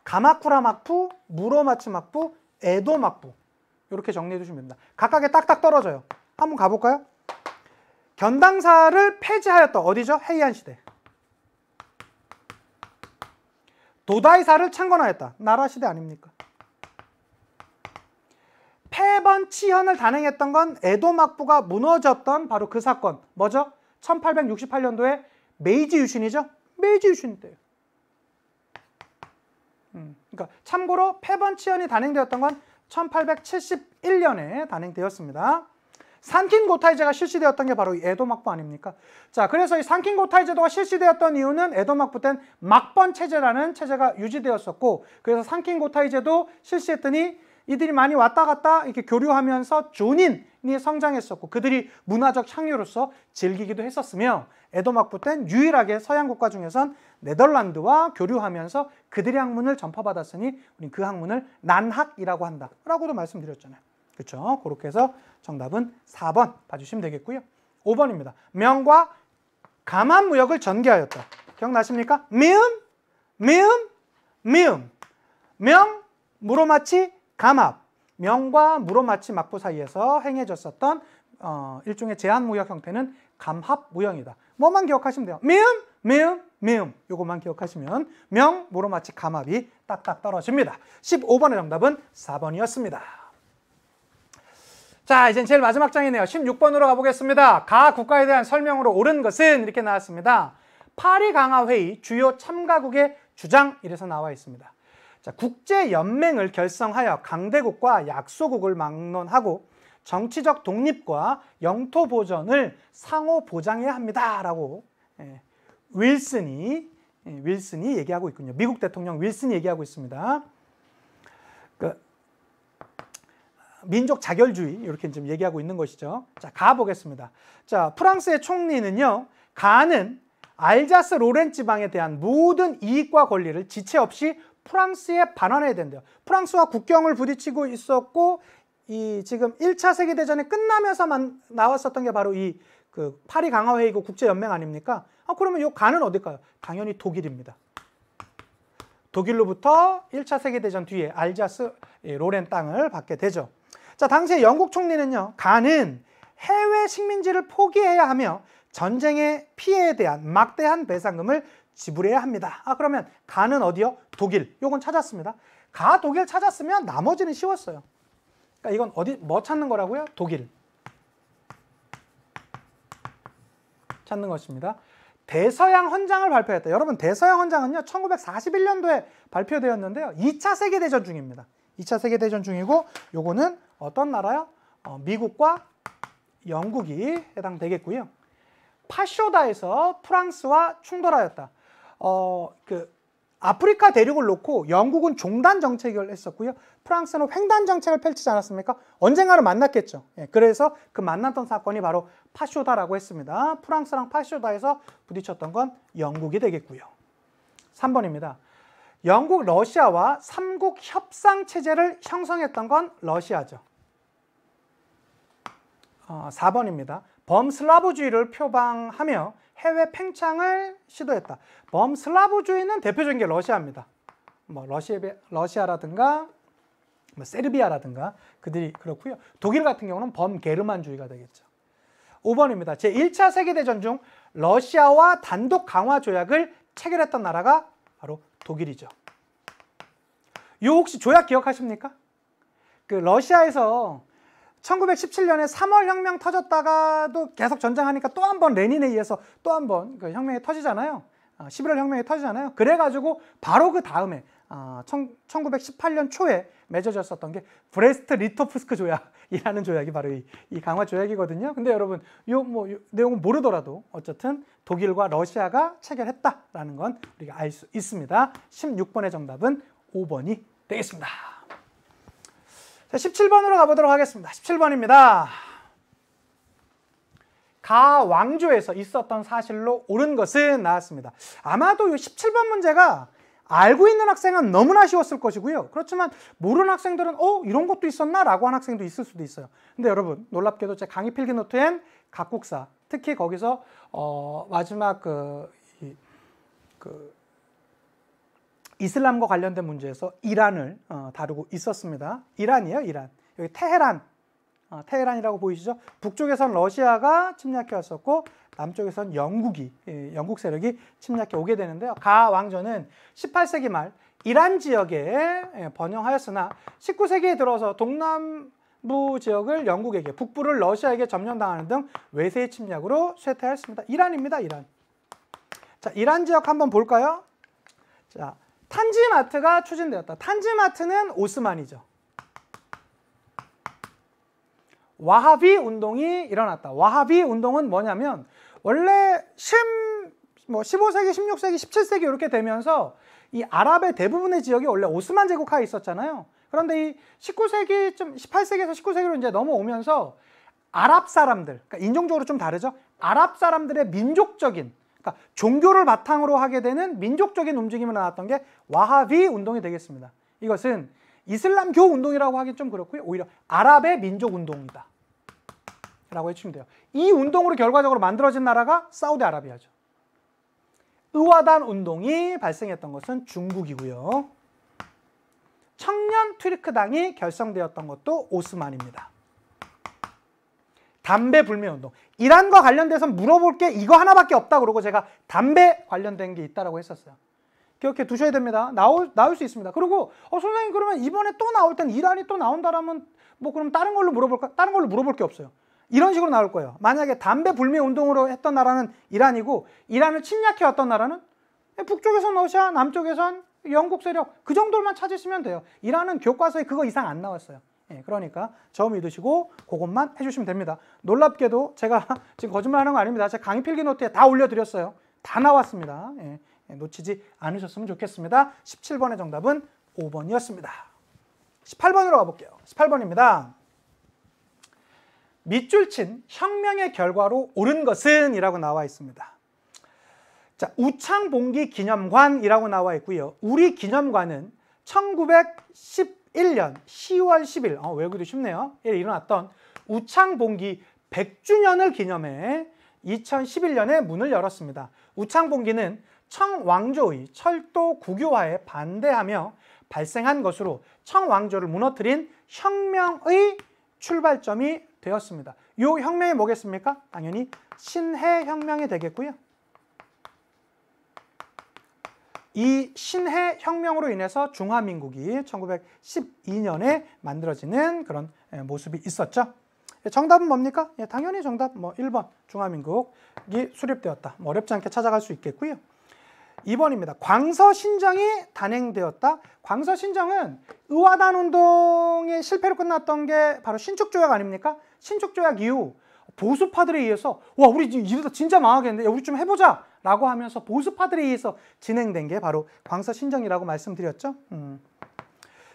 가마쿠라 막부, 무로마츠 막부, 에도 막부 이렇게 정리해 주시면 됩니다. 각각에 딱딱 떨어져요. 한번 가볼까요? 견당사를 폐지하였다 어디죠? 헤이안 시대. 도다이사를 창건하였다. 나라 시대 아닙니까? 세번 치현을 단행했던 건 에도 막부가 무너졌던 바로 그 사건. 뭐죠? 1868년도에 메이지 유신이죠? 메이지 유신 때요. 음, 그러니까 참고로 패번 치현이 단행되었던 건 1871년에 단행되었습니다. 산킨고타이제가 실시되었던 게 바로 이 에도 막부 아닙니까? 자, 그래서 이 산킨고타이 제도가 실시되었던 이유는 에도 막부 땐 막번 체제라는 체제가 유지되었었고, 그래서 산킨고타이 제도 실시했더니 이들이 많이 왔다 갔다 이렇게 교류하면서 존인이 성장했었고 그들이 문화적 향유로서 즐기기도 했었으며 에도막부땐 유일하게 서양 국가 중에선 네덜란드와 교류하면서 그들의 학문을 전파받았으니 우린 그 학문을 난학이라고 한다라고도 말씀드렸잖아요. 그렇죠? 그렇게 해서 정답은 4번 봐주시면 되겠고요. 5번입니다. 명과 가만 무역을 전개하였다. 기억나십니까? 미음, 미음, 미음. 명, 무로 마치 감압, 명과 무로 마치 막부 사이에서 행해졌었던 어, 일종의 제한 무역 형태는 감합 무형이다. 뭐만 기억하시면 돼요. 미음, 미음, 미음 요것만 기억하시면 명, 무로 마치 감압이 딱딱 떨어집니다. 15번의 정답은 4번이었습니다. 자, 이제 제일 마지막 장이네요. 16번으로 가보겠습니다. 가 국가에 대한 설명으로 옳은 것은 이렇게 나왔습니다. 파리 강화 회의 주요 참가국의 주장 이래서 나와 있습니다. 자, 국제연맹을 결성하여 강대국과 약소국을 막론하고 정치적 독립과 영토 보전을 상호 보장해야 합니다라고 예, 윌슨이 예, 윌슨이 얘기하고 있군요. 미국 대통령 윌슨이 얘기하고 있습니다. 그, 민족 자결주의 이렇게 지금 얘기하고 있는 것이죠. 자 가보겠습니다. 자 프랑스의 총리는요. 가는 알자스 로렌 지방에 대한 모든 이익과 권리를 지체 없이 프랑스에 반환해야 된대요. 프랑스와 국경을 부딪히고 있었고 이 지금 1차 세계 대전이 끝나면서 만 나왔었던 게 바로 이 그 파리 강화 회의고 국제 연맹 아닙니까? 아 그러면 요 간은 어딜까요? 당연히 독일입니다. 독일로부터 1차 세계 대전 뒤에 알자스 예, 로렌 땅을 받게 되죠. 자, 당시에 영국 총리는요. 간은 해외 식민지를 포기해야 하며 전쟁의 피해에 대한 막대한 배상금을 지불해야 합니다. 아 그러면 가는 어디요? 독일. 요건 찾았습니다. 가 독일 찾았으면 나머지는 쉬웠어요. 그러니까 이건 어디 뭐 찾는 거라고요? 독일. 찾는 것입니다. 대서양 헌장을 발표했다. 여러분 대서양 헌장은요 1941년도에 발표되었는데요. 2차 세계대전 중입니다. 2차 세계대전 중이고 요거는 어떤 나라요? 어, 미국과 영국이 해당되겠고요. 파쇼다에서 프랑스와 충돌하였다. 어, 그 아프리카 대륙을 놓고 영국은 종단 정책을 했었고요. 프랑스는 횡단 정책을 펼치지 않았습니까? 언젠가는 만났겠죠. 예, 그래서 그 만났던 사건이 바로 파쇼다라고 했습니다. 프랑스랑 파쇼다에서 부딪혔던 건 영국이 되겠고요. 3번입니다. 영국, 러시아와 삼국 협상 체제를 형성했던 건 러시아죠. 어, 4번입니다. 범슬라브주의를 표방하며 해외 팽창을 시도했다. 범슬라브주의는 대표적인 게 러시아입니다. 뭐 러시아, 러시아라든가 뭐 세르비아라든가 그들이 그렇고요. 독일 같은 경우는 범게르만주의가 되겠죠. 5번입니다. 제1차 세계대전 중 러시아와 단독 강화 조약을 체결했던 나라가 바로 독일이죠. 요 혹시 조약 기억하십니까? 그 러시아에서 1917년에 3월 혁명 터졌다가도 계속 전쟁하니까 또 한 번 레닌에 의해서 또 한 번 그 혁명이 터지잖아요. 11월 어, 혁명이 터지잖아요. 그래가지고 바로 그 다음에 어, 1918년 초에 맺어졌었던 게 브레스트 리토프스크 조약이라는 조약이 바로 이, 이 강화 조약이거든요. 근데 여러분 요뭐 요 내용은 모르더라도 어쨌든 독일과 러시아가 체결했다라는 건 우리가 알 수 있습니다. 16번의 정답은 5번이 되겠습니다. 자, 17번으로 가보도록 하겠습니다. 17번입니다. 가 왕조에서 있었던 사실로 옳은 것은 나왔습니다. 아마도 이 17번 문제가 알고 있는 학생은 너무나 쉬웠을 것이고요. 그렇지만 모르는 학생들은 어? 이런 것도 있었나? 라고 한 학생도 있을 수도 있어요. 근데 여러분 놀랍게도 제 강의 필기 노트엔 각국사 특히 거기서 어 마지막 그, 이, 그 이슬람과 관련된 문제에서 이란을 어, 다루고 있었습니다. 이란이에요, 이란. 여기 테헤란. 어, 테헤란이라고 보이시죠? 북쪽에선 러시아가 침략해 왔었고 남쪽에선 영국이 예, 영국 세력이 침략해 오게 되는데요. 가 왕조는 18세기 말 이란 지역에 예, 번영하였으나 19세기에 들어서 동남 부 지역을 영국에게, 북부를 러시아에게 점령당하는 등 외세의 침략으로 쇠퇴하였습니다 이란입니다, 이란. 자, 이란 지역 한번 볼까요? 자, 탄지마트가 추진되었다. 탄지마트는 오스만이죠. 와하비 운동이 일어났다. 와하비 운동은 뭐냐면 원래 10, 뭐 15세기, 16세기, 17세기 이렇게 되면서 이 아랍의 대부분의 지역이 원래 오스만 제국하에 있었잖아요. 그런데 이 19세기 좀 18세기에서 19세기로 이제 넘어오면서 아랍 사람들, 그러니까 인종적으로 좀 다르죠. 아랍 사람들의 민족적인 그러니까 종교를 바탕으로 하게 되는 민족적인 움직임으 나왔던 게 와하비 운동이 되겠습니다. 이것은 이슬람교 운동이라고 하긴 좀 그렇고요. 오히려 아랍의 민족 운동이다. 라고 해주시면 돼요. 이 운동으로 결과적으로 만들어진 나라가 사우디아라비아죠. 의화단 운동이 발생했던 것은 중국이고요. 청년 트리크당이 결성되었던 것도 오스만입니다. 담배 불매 운동 이란과 관련돼서 물어볼 게 이거 하나밖에 없다 그러고 제가 담배 관련된 게 있다라고 했었어요. 기억해 두셔야 됩니다. 나올 나올 수 있습니다. 그리고 어 선생님 그러면 이번에 또 나올 땐 이란이 또 나온다라면 뭐 그럼 다른 걸로 물어볼까? 다른 걸로 물어볼 게 없어요. 이런 식으로 나올 거예요. 만약에 담배 불매 운동으로 했던 나라는 이란이고 이란을 침략해 왔던 나라는 예, 북쪽에선 러시아, 남쪽에선 영국 세력 그 정도만 찾으시면 돼요. 이란은 교과서에 그거 이상 안 나왔어요. 예, 그러니까 점 믿으시고 그것만 해주시면 됩니다. 놀랍게도 제가 <laughs> 지금 거짓말하는 거 아닙니다. 제가 강의 필기 노트에 다 올려드렸어요. 다 나왔습니다. 예, 예 놓치지 않으셨으면 좋겠습니다. 17번의 정답은 5번이었습니다. 18번으로 가볼게요. 18번입니다. 밑줄 친 혁명의 결과로 옳은 것은 이라고 나와 있습니다. 자, 우창봉기 기념관이라고 나와 있고요. 우리 기념관은 1910 2 1년 10월 10일 어, 외우기도 쉽네요. 일어났던 우창봉기 100주년을 기념해 2011년에 문을 열었습니다. 우창봉기는 청왕조의 철도 국유화에 반대하며 발생한 것으로 청왕조를 무너뜨린 혁명의 출발점이 되었습니다. 이 혁명이 뭐겠습니까? 당연히 신해혁명이 되겠고요. 이 신해 혁명으로 인해서 중화민국이 1912년에 만들어지는 그런 예, 모습이 있었죠. 예, 정답은 뭡니까? 예, 당연히 정답 뭐 1번 중화민국이 수립되었다. 뭐 어렵지 않게 찾아갈 수 있겠고요. 2번입니다. 광서신정이 단행되었다. 광서신정은 의화단 운동의 실패로 끝났던 게 바로 신축조약 아닙니까? 신축조약 이후 보수파들에 의해서 와 우리 이러다 진짜 망하겠는데 우리 좀 해보자 라고 하면서 보수파들에 의해서 진행된 게 바로 광서신정이라고 말씀드렸죠. 음.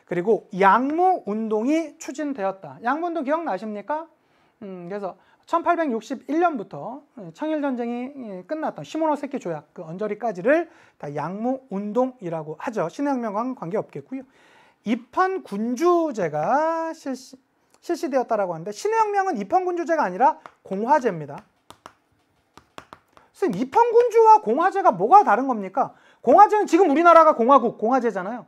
그리고 양무운동이 추진되었다. 양무운동 기억나십니까? 음, 그래서 1861년부터 청일전쟁이 예, 끝났던 시모노세키 조약 그 언저리까지를 다양무운동이라고 하죠. 신혁명과는 관계없겠고요. 입헌군주제가 실시, 실시 되었다라고 하는데 신혁명은 입헌군주제가 아니라 공화제입니다. 선생님 이평군주와 공화제가 뭐가 다른 겁니까? 공화제는 지금 우리나라가 공화국 공화제잖아요.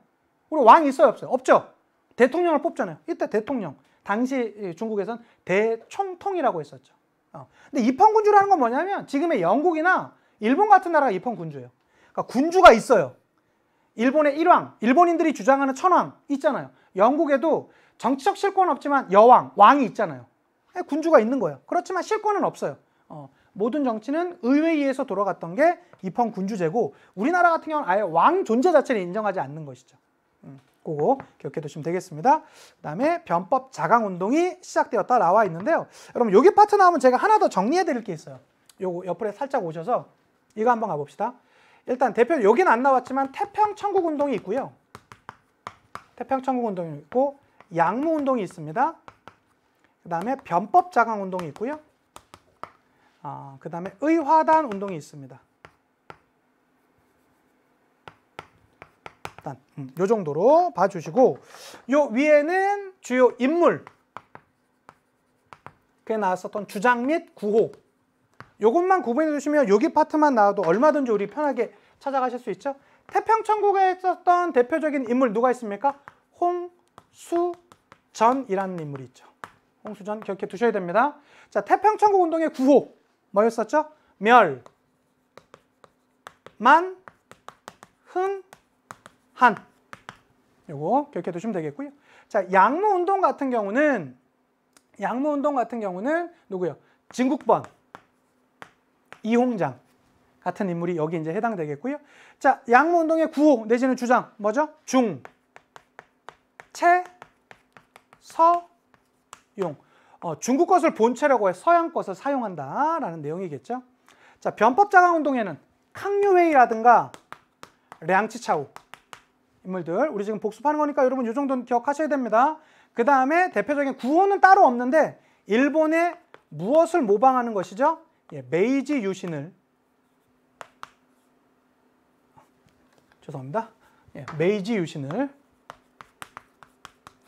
우리 왕이 있어요 없어요? 없죠. 대통령을 뽑잖아요. 이때 대통령 당시 중국에선 대총통이라고 했었죠. 어. 근데 입헌군주라는 건 뭐냐면 지금의 영국이나 일본 같은 나라가 입헌군주예요. 그러니까 군주가 있어요. 일본의 일왕, 일본인들이 주장하는 천왕 있잖아요. 영국에도 정치적 실권 없지만 여왕, 왕이 있잖아요. 예, 군주가 있는 거예요. 그렇지만 실권은 없어요. 어. 모든 정치는 의회에서 돌아갔던 게 입헌 군주제고 우리나라 같은 경우는 아예 왕 존재 자체를 인정하지 않는 것이죠. 음, 그거 기억해 두시면 되겠습니다. 그 다음에 변법 자강운동이 시작되었다 나와 있는데요. 여러분 여기 파트 나오면 제가 하나 더 정리해 드릴 게 있어요. 요거 옆으로 살짝 오셔서 이거 한번 가봅시다. 일단 대표 여기는 안 나왔지만 태평천국운동이 있고요. 태평천국운동이 있고 양무운동이 있습니다. 그 다음에 변법자강운동이 있고요. 아, 그 다음에 의화단 운동이 있습니다. 단, 음, 요 정도로 봐주시고 요 위에는 주요 인물 그게 나왔었던 주장 및 구호 요것만 구분해 주시면 여기 파트만 나와도 얼마든지 우리 편하게 찾아가실 수 있죠. 태평천국에 있었던 대표적인 인물 누가 있습니까? 홍수전이라는 인물이 있죠. 홍수전 기억해 두셔야 됩니다. 자, 태평천국 운동의 구호 뭐였었죠? 멸, 만, 흥, 한. 요거 기억해 두시면 되겠고요. 자, 양무 운동 같은 경우는 양무 운동 같은 경우는 누구요? 진국번, 이홍장 같은 인물이 여기 이제 해당되겠고요. 자, 양무 운동의 구호 내지는 주장 뭐죠? 중, 채, 서, 용. 어, 중국 것을 본체라고 해 서양 것을 사용한다라는 내용이겠죠. 자, 변법 자강 운동에는 캉유웨이라든가 량치차우 인물들 우리 지금 복습하는 거니까 여러분 이 정도는 기억하셔야 됩니다. 그 다음에 대표적인 구호는 따로 없는데 일본의 무엇을 모방하는 것이죠? 예, 메이지 유신을 죄송합니다. 예, 메이지 유신을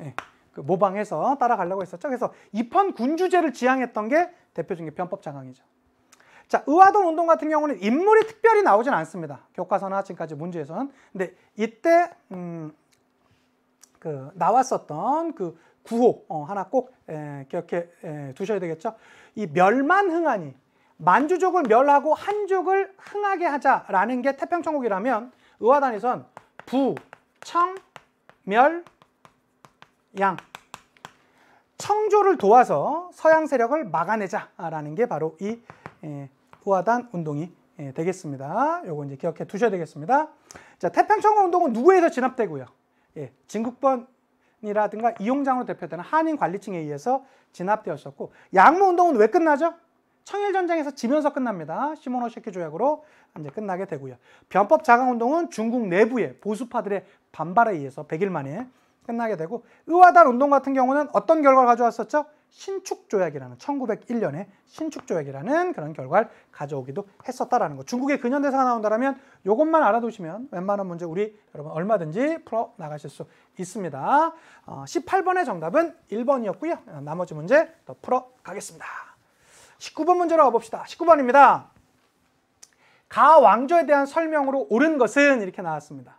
예, 그 모방해서 따라가려고 했었죠. 그래서 입헌 군주제를 지향했던 게 대표적인 게 변법 장항이죠. 자, 의화동 운동 같은 경우는 인물이 특별히 나오진 않습니다. 교과서나 지금까지 문제에서는. 근데 이때 음, 그 나왔었던 그 구호 어, 하나 꼭 에, 기억해 에, 두셔야 되겠죠. 이 멸만흥하니 만주족을 멸하고 한족을 흥하게 하자라는 게 태평천국이라면 의화단에선 부, 청, 멸, 양 청조를 도와서 서양 세력을 막아내자라는 게 바로 이 예, 후화단 운동이 예, 되겠습니다. 요거 이제 기억해 두셔야 되겠습니다. 자, 태평천국 운동은 누구에서 진압되고요? 예, 진국번이라든가 이용장으로 대표되는 한인 관리층에 의해서 진압되었었고 양무 운동은 왜 끝나죠? 청일전쟁에서 지면서 끝납니다. 시모노시키 조약으로 이제 끝나게 되고요. 변법 자강 운동은 중국 내부의 보수파들의 반발에 의해서 100일 만에 끝나게 되고 의화단 운동 같은 경우는 어떤 결과를 가져왔었죠? 신축조약이라는 1901년에 신축조약이라는 그런 결과를 가져오기도 했었다라는 거. 중국의 근현대사가 나온다면 이것만 알아두시면 웬만한 문제 우리 여러분 얼마든지 풀어 나가실 수 있습니다. 18번의 어, 정답은 1번이었고요. 나머지 문제 더 풀어 가겠습니다. 19번 문제로 가봅시다. 19번입니다. 가 왕조에 대한 설명으로 옳은 것은 이렇게 나왔습니다.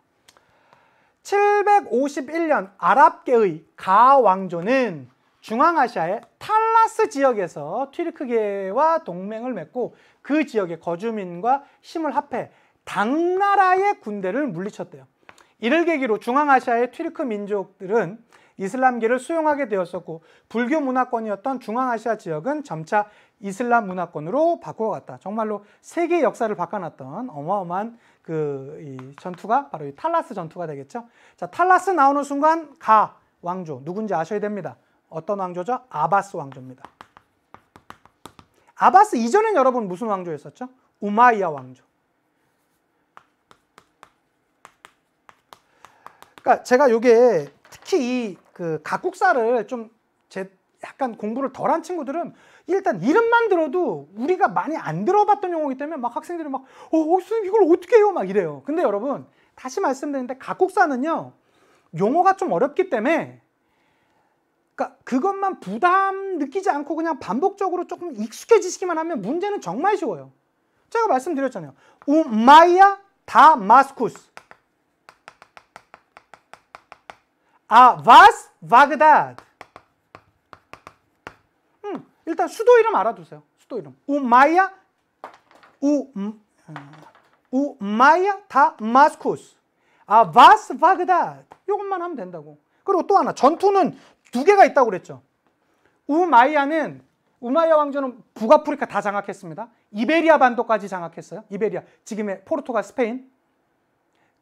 751년 아랍계의 가 왕조는 중앙아시아의 탈라스 지역에서 튀르크계와 동맹을 맺고 그 지역의 거주민과 힘을 합해 당나라의 군대를 물리쳤대요. 이를 계기로 중앙아시아의 튀르크 민족들은 이슬람계를 수용하게 되었었고 불교 문화권이었던 중앙아시아 지역은 점차 이슬람 문화권으로 바꾸어갔다. 정말로 세계 역사를 바꿔놨던 어마어마한 그 전투가 바로 이 탈라스 전투가 되겠죠. 자, 탈라스 나오는 순간 가 왕조 누군지 아셔야 됩니다. 어떤 왕조죠? 아바스 왕조입니다. 아바스 이전엔 여러분 무슨 왕조였었죠? 우마이야 왕조. 그러니까 제가 요게 특히 이그 각국사를 좀제 약간 공부를 덜한 친구들은 일단 이름만 들어도 우리가 많이 안 들어봤던 용어이기 때문에 막 학생들이 막 어, 어, 선생님 이걸 어떻게 해요? 막 이래요. 근데 여러분 다시 말씀드리는데 각국사는요. 용어가 좀 어렵기 때문에 그러니까 그것만 부담 느끼지 않고 그냥 반복적으로 조금 익숙해지시기만 하면 문제는 정말 쉬워요. 제가 말씀드렸잖아요. 우마이야 다마스쿠스 아바스 바그다드 일단 수도 이름 알아두세요. 수도 이름. 우마야 우 우마야 음, 음, 다 마스쿠스. 아 바스 바그다. 이것만 하면 된다고. 그리고 또 하나 전투는 두 개가 있다고 그랬죠. 우마야는 우마야 왕조는 북아프리카 다 장악했습니다. 이베리아 반도까지 장악했어요. 이베리아 지금의 포르투갈 스페인.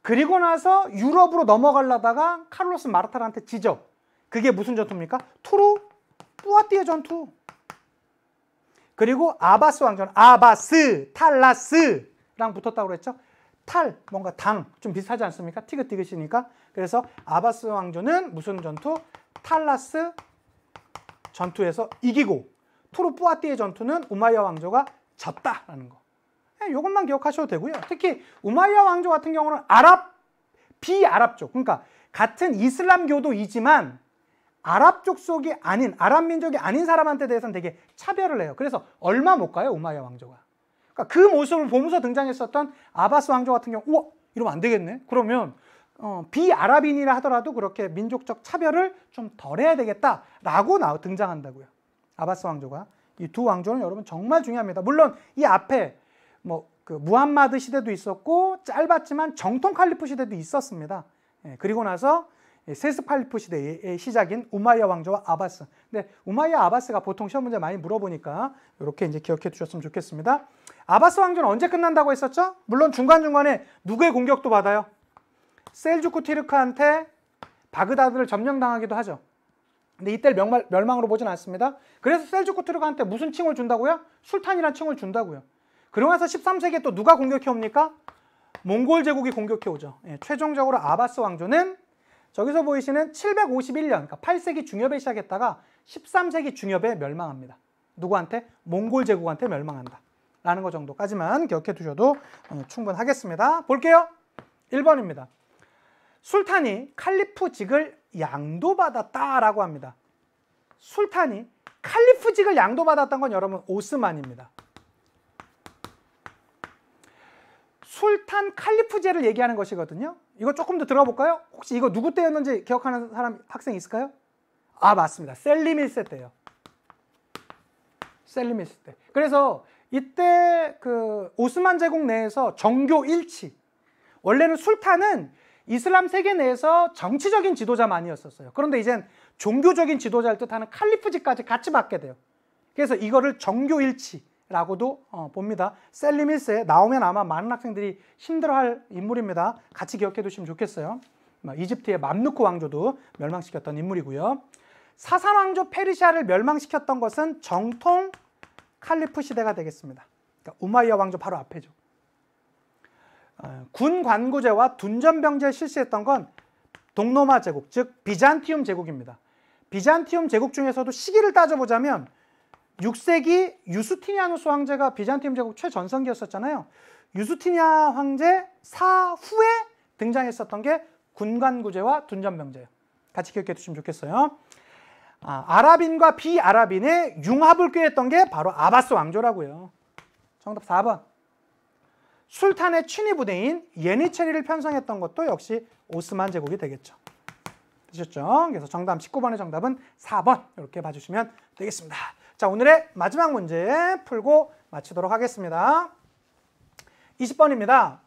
그리고 나서 유럽으로 넘어가려다가 칼로스 마르타르한테 지적. 그게 무슨 전투입니까? 투루 뿌아띠의 전투. 그리고 아바스 왕조는 아바스, 탈라스랑 붙었다고 그랬죠. 탈, 뭔가 당, 좀 비슷하지 않습니까? 티긋티긋이니까. 그래서 아바스 왕조는 무슨 전투? 탈라스 전투에서 이기고 투르푸아띠의 전투는 우마이야 왕조가 졌다라는 거. 이것만 예, 기억하셔도 되고요. 특히 우마이야 왕조 같은 경우는 아랍, 비아랍 쪽. 그러니까 같은 이슬람교도이지만 아랍 족속이 아닌 아랍 민족이 아닌 사람한테 대해서는 되게 차별을 해요. 그래서 얼마 못 가요 우마야 왕조가. 그러니까 그 모습을 보면서 등장했었던 아바스 왕조 같은 경우, 우와 이러면 안 되겠네. 그러면 어, 비아랍인이라 하더라도 그렇게 민족적 차별을 좀 덜해야 되겠다라고 나 등장한다고요. 아바스 왕조가 이 두 왕조는 여러분 정말 중요합니다. 물론 이 앞에 뭐 그 무함마드 시대도 있었고 짧았지만 정통 칼리프 시대도 있었습니다. 예, 그리고 나서 예, 세스팔리프 시대의 시작인 우마이야 왕조와 아바스. 근데 우마이야 아바스가 보통 시험 문제 많이 물어보니까 이렇게 이제 기억해 두셨으면 좋겠습니다. 아바스 왕조는 언제 끝난다고 했었죠? 물론 중간중간에 누구의 공격도 받아요. 셀주쿠 티르크한테 바그다드를 점령당하기도 하죠. 근데 이때 명말, 멸망으로 보진 않습니다. 그래서 셀주쿠 티르크한테 무슨 칭을 준다고요? 술탄이란 칭을 준다고요. 그러고 나서 13세기에 또 누가 공격해 옵니까? 몽골 제국이 공격해 오죠. 예, 최종적으로 아바스 왕조는 저기서 보이시는 751년, 그러니까 8세기 중엽에 시작했다가 13세기 중엽에 멸망합니다. 누구한테? 몽골 제국한테 멸망한다. 라는 것 정도까지만 기억해 두셔도 어, 충분하겠습니다. 볼게요. 1번입니다. 술탄이 칼리프직을 양도받았다라고 합니다. 술탄이 칼리프직을 양도받았던 건 여러분 오스만입니다. 술탄 칼리프제를 얘기하는 것이거든요. 이거 조금 더 들어가 볼까요? 혹시 이거 누구 때였는지 기억하는 사람 학생 있을까요? 아 맞습니다. 셀리밀세 때요. 셀리밀세 때. 그래서 이때 그 오스만 제국 내에서 정교 일치. 원래는 술탄은 이슬람 세계 내에서 정치적인 지도자만이었었어요. 그런데 이젠 종교적인 지도자를 뜻하는 칼리프지까지 같이 받게 돼요. 그래서 이거를 정교 일치. 라고도 어, 봅니다. 셀리 미스에 나오면 아마 많은 학생들이 힘들어할 인물입니다. 같이 기억해 두시면 좋겠어요. 뭐, 이집트의 맘누크 왕조도 멸망시켰던 인물이고요. 사산 왕조 페르시아를 멸망시켰던 것은 정통 칼리프 시대가 되겠습니다. 그러니까 우마이야 왕조 바로 앞에죠. 어, 군관구제와둔전병제 실시했던 건 동로마 제국, 즉 비잔티움 제국입니다. 비잔티움 제국 중에서도 시기를 따져보자면 6세기 유스티니아누스 황제가 비잔티움 제국 최전성기였었잖아요. 유스티니아 황제 사후에 등장했었던 게 군관구제와 둔전병제예요. 같이 기억해 두시면 좋겠어요. 아, 아랍인과 비아랍인의 융합을 꾀했던 게 바로 아바스 왕조라고요. 정답 4번. 술탄의 친위 부대인 예니체리를 편성했던 것도 역시 오스만 제국이 되겠죠. 되셨죠? 그래서 정답 19번의 정답은 4번 이렇게 봐주시면 되겠습니다. 자, 오늘의 마지막 문제 풀고 마치도록 하겠습니다. 20번입니다.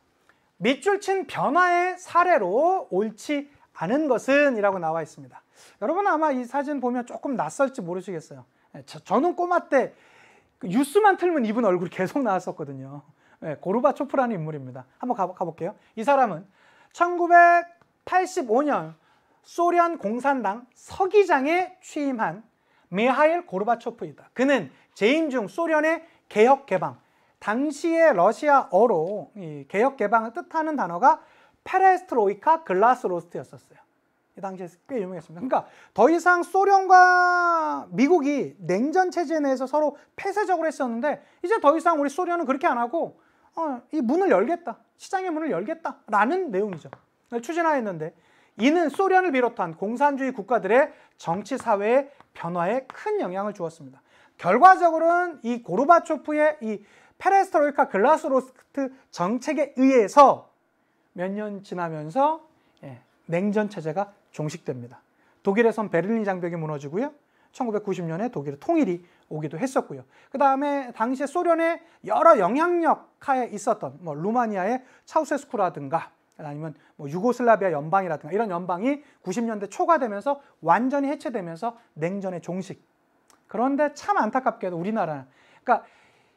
밑줄 친 변화의 사례로 옳지 않은 것은 이라고 나와 있습니다. 여러분 아마 이 사진 보면 조금 낯설지 모르시겠어요. 예, 저, 는 꼬마 때 그 뉴스만 틀면 입은 얼굴이 계속 나왔었거든요. 네, 예, 고르바초프라는 인물입니다. 한번 가보, 볼게요이 사람은 1985년 소련 공산당 서기장에 취임한 미하일 고르바초프이다. 그는 재임 중 소련의 개혁 개방, 당시의 러시아어로 이 개혁 개방을 뜻하는 단어가 페레스트로이카 글라스로스트였었어요. 이 당시에 꽤 유명했습니다. 그러니까 더 이상 소련과 미국이 냉전 체제 내에서 서로 폐쇄적으로 했었는데 이제 더 이상 우리 소련은 그렇게 안 하고 어, 이 문을 열겠다. 시장의 문을 열겠다라는 내용이죠. 네, 추진하였는데 이는 소련을 비롯한 공산주의 국가들의 정치 사회의 변화에 큰 영향을 주었습니다. 결과적으로는 이 고르바초프의 이 페레스트로이카 글라스로스트 정책에 의해서 몇 년 지나면서 예, 냉전 체제가 종식됩니다. 독일에선 베를린 장벽이 무너지고요. 1990년에 독일의 통일이 오기도 했었고요. 그 다음에 당시에 소련의 여러 영향력 하에 있었던 뭐 루마니아의 차우세스쿠라든가 아니면 뭐 유고슬라비아 연방이라든가 이런 연방이 90년대 초가 되면서 완전히 해체되면서 냉전의 종식. 그런데 참 안타깝게도 우리나라 그러니까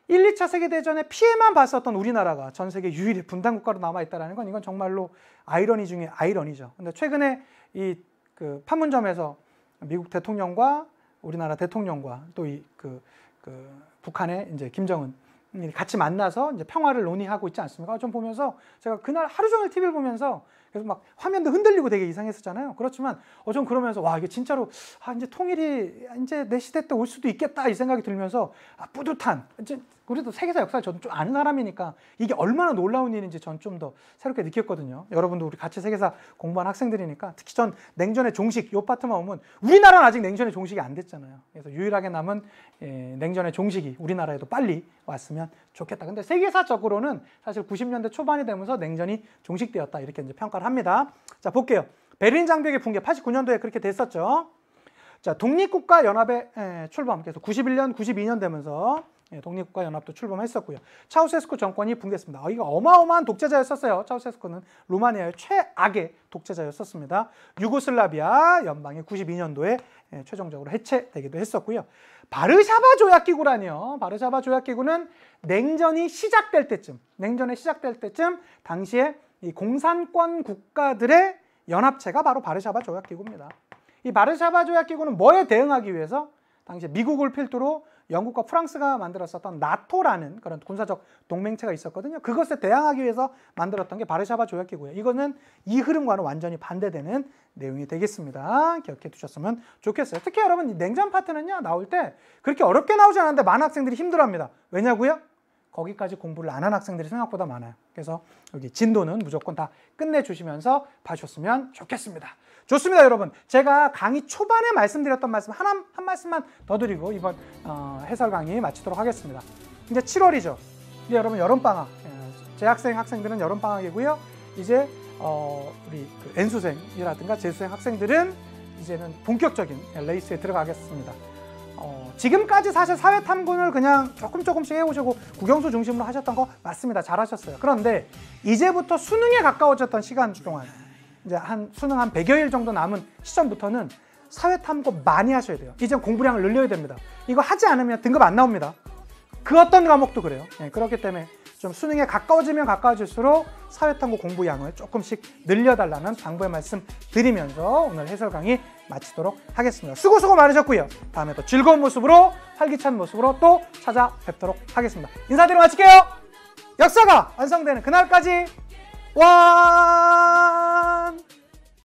1, 2차 세계대전에 피해만 봤었던 우리나라가 전 세계 유일의 분단국가로 남아있다는 건 이건 정말로 아이러니 중에 아이러니죠. 근데 최근에 이 그 판문점에서 미국 대통령과 우리나라 대통령과 또 이 그 그 북한의 이제 김정은 예, 같이 만나서 이제 평화를 논의하고 있지 않습니까? 좀 보면서 제가 그날 하루 종일 TV를 보면서 그래서 막 화면도 흔들리고 되게 이상했었잖아요. 그렇지만 어좀 그러면서 와 이게 진짜로 아 이제 통일이 이제 내 시대 때 올 수도 있겠다 이 생각이 들면서 아 뿌듯한 이제 그래도 세계사 역사를 저는 좀 아는 사람이니까 이게 얼마나 놀라운 일인지 전 좀 더 새롭게 느꼈거든요. 여러분도 우리 같이 세계사 공부한 학생들이니까 특히 전 냉전의 종식 요 파트만 오면 우리나라는 아직 냉전의 종식이 안 됐잖아요. 그래서 유일하게 남은 예, 냉전의 종식이 우리나라에도 빨리 왔으면 좋겠다. 근데 세계사적으로는 사실 90년대 초반이 되면서 냉전이 종식되었다 이렇게 이제 평가를 합니다. 자 볼게요. 베를린 장벽의 붕괴 89년도에 그렇게 됐었죠. 자 독립국가 연합의 예, 출범 그래서 91년 92년 되면서 예, 독립국가연합도 출범했었고요. 차우세스코 정권이 붕괴했습니다. 어, 이거 어마어마한 독재자였었어요. 차우세스코는 로마니아의 최악의 독재자였었습니다. 유고슬라비아 연방이 92년도에 예, 최종적으로 해체되기도 했었고요. 바르샤바 조약기구라니요. 바르샤바 조약기구는 냉전이 시작될 때쯤, 냉전이 시작될 때쯤 당시에 이 공산권 국가들의 연합체가 바로 바르샤바 조약기구입니다. 이 바르샤바 조약기구는 뭐에 대응하기 위해서 당시 미국을 필두로 영국과 프랑스가 만들었었던 나토라는 그런 군사적 동맹체가 있었거든요. 그것에 대항하기 위해서 만들었던 게 바르샤바 조약기고요 이거는 이 흐름과는 완전히 반대되는 내용이 되겠습니다. 기억해 두셨으면 좋겠어요. 특히 여러분 냉전 파트는요. 나올 때 그렇게 어렵게 나오지 않았는데 많은 학생들이 힘들어합니다. 왜냐고요? 거기까지 공부를 안 한 학생들이 생각보다 많아요. 그래서 여기 진도는 무조건 다 끝내주시면서 봐주셨으면 좋겠습니다. 좋습니다, 여러분. 제가 강의 초반에 말씀드렸던 말씀 하나 한 말씀만 더 드리고 이번 어, 해설 강의 마치도록 하겠습니다. 이제 7월이죠. 이제 여러분 여름 방학. 재학생 예, 학생들은 여름 방학이고요. 이제 어, 우리 그 N수생이라든가 재수생 학생들은 이제는 본격적인 레이스에 들어가겠습니다. 어, 지금까지 사실 사회 탐구를 그냥 조금 조금씩 해오시고 국영수 중심으로 하셨던 거 맞습니다. 잘하셨어요. 그런데 이제부터 수능에 가까워졌던 시간 동안 이제 한 수능 한 100여 일 정도 남은 시점부터는 사회 탐구 많이 하셔야 돼요. 이제 공부량을 늘려야 됩니다. 이거 하지 않으면 등급 안 나옵니다. 그 어떤 과목도 그래요. 예, 그렇기 때문에 좀 수능에 가까워지면 가까워질수록 사회탐구 공부 양을 조금씩 늘려달라는 당부의 말씀 드리면서 오늘 해설 강의 마치도록 하겠습니다. 수고 수고 많으셨고요. 다음에 또 즐거운 모습으로 활기찬 모습으로 또 찾아뵙도록 하겠습니다. 인사드리고 마칠게요. 역사가 완성되는 그날까지 one.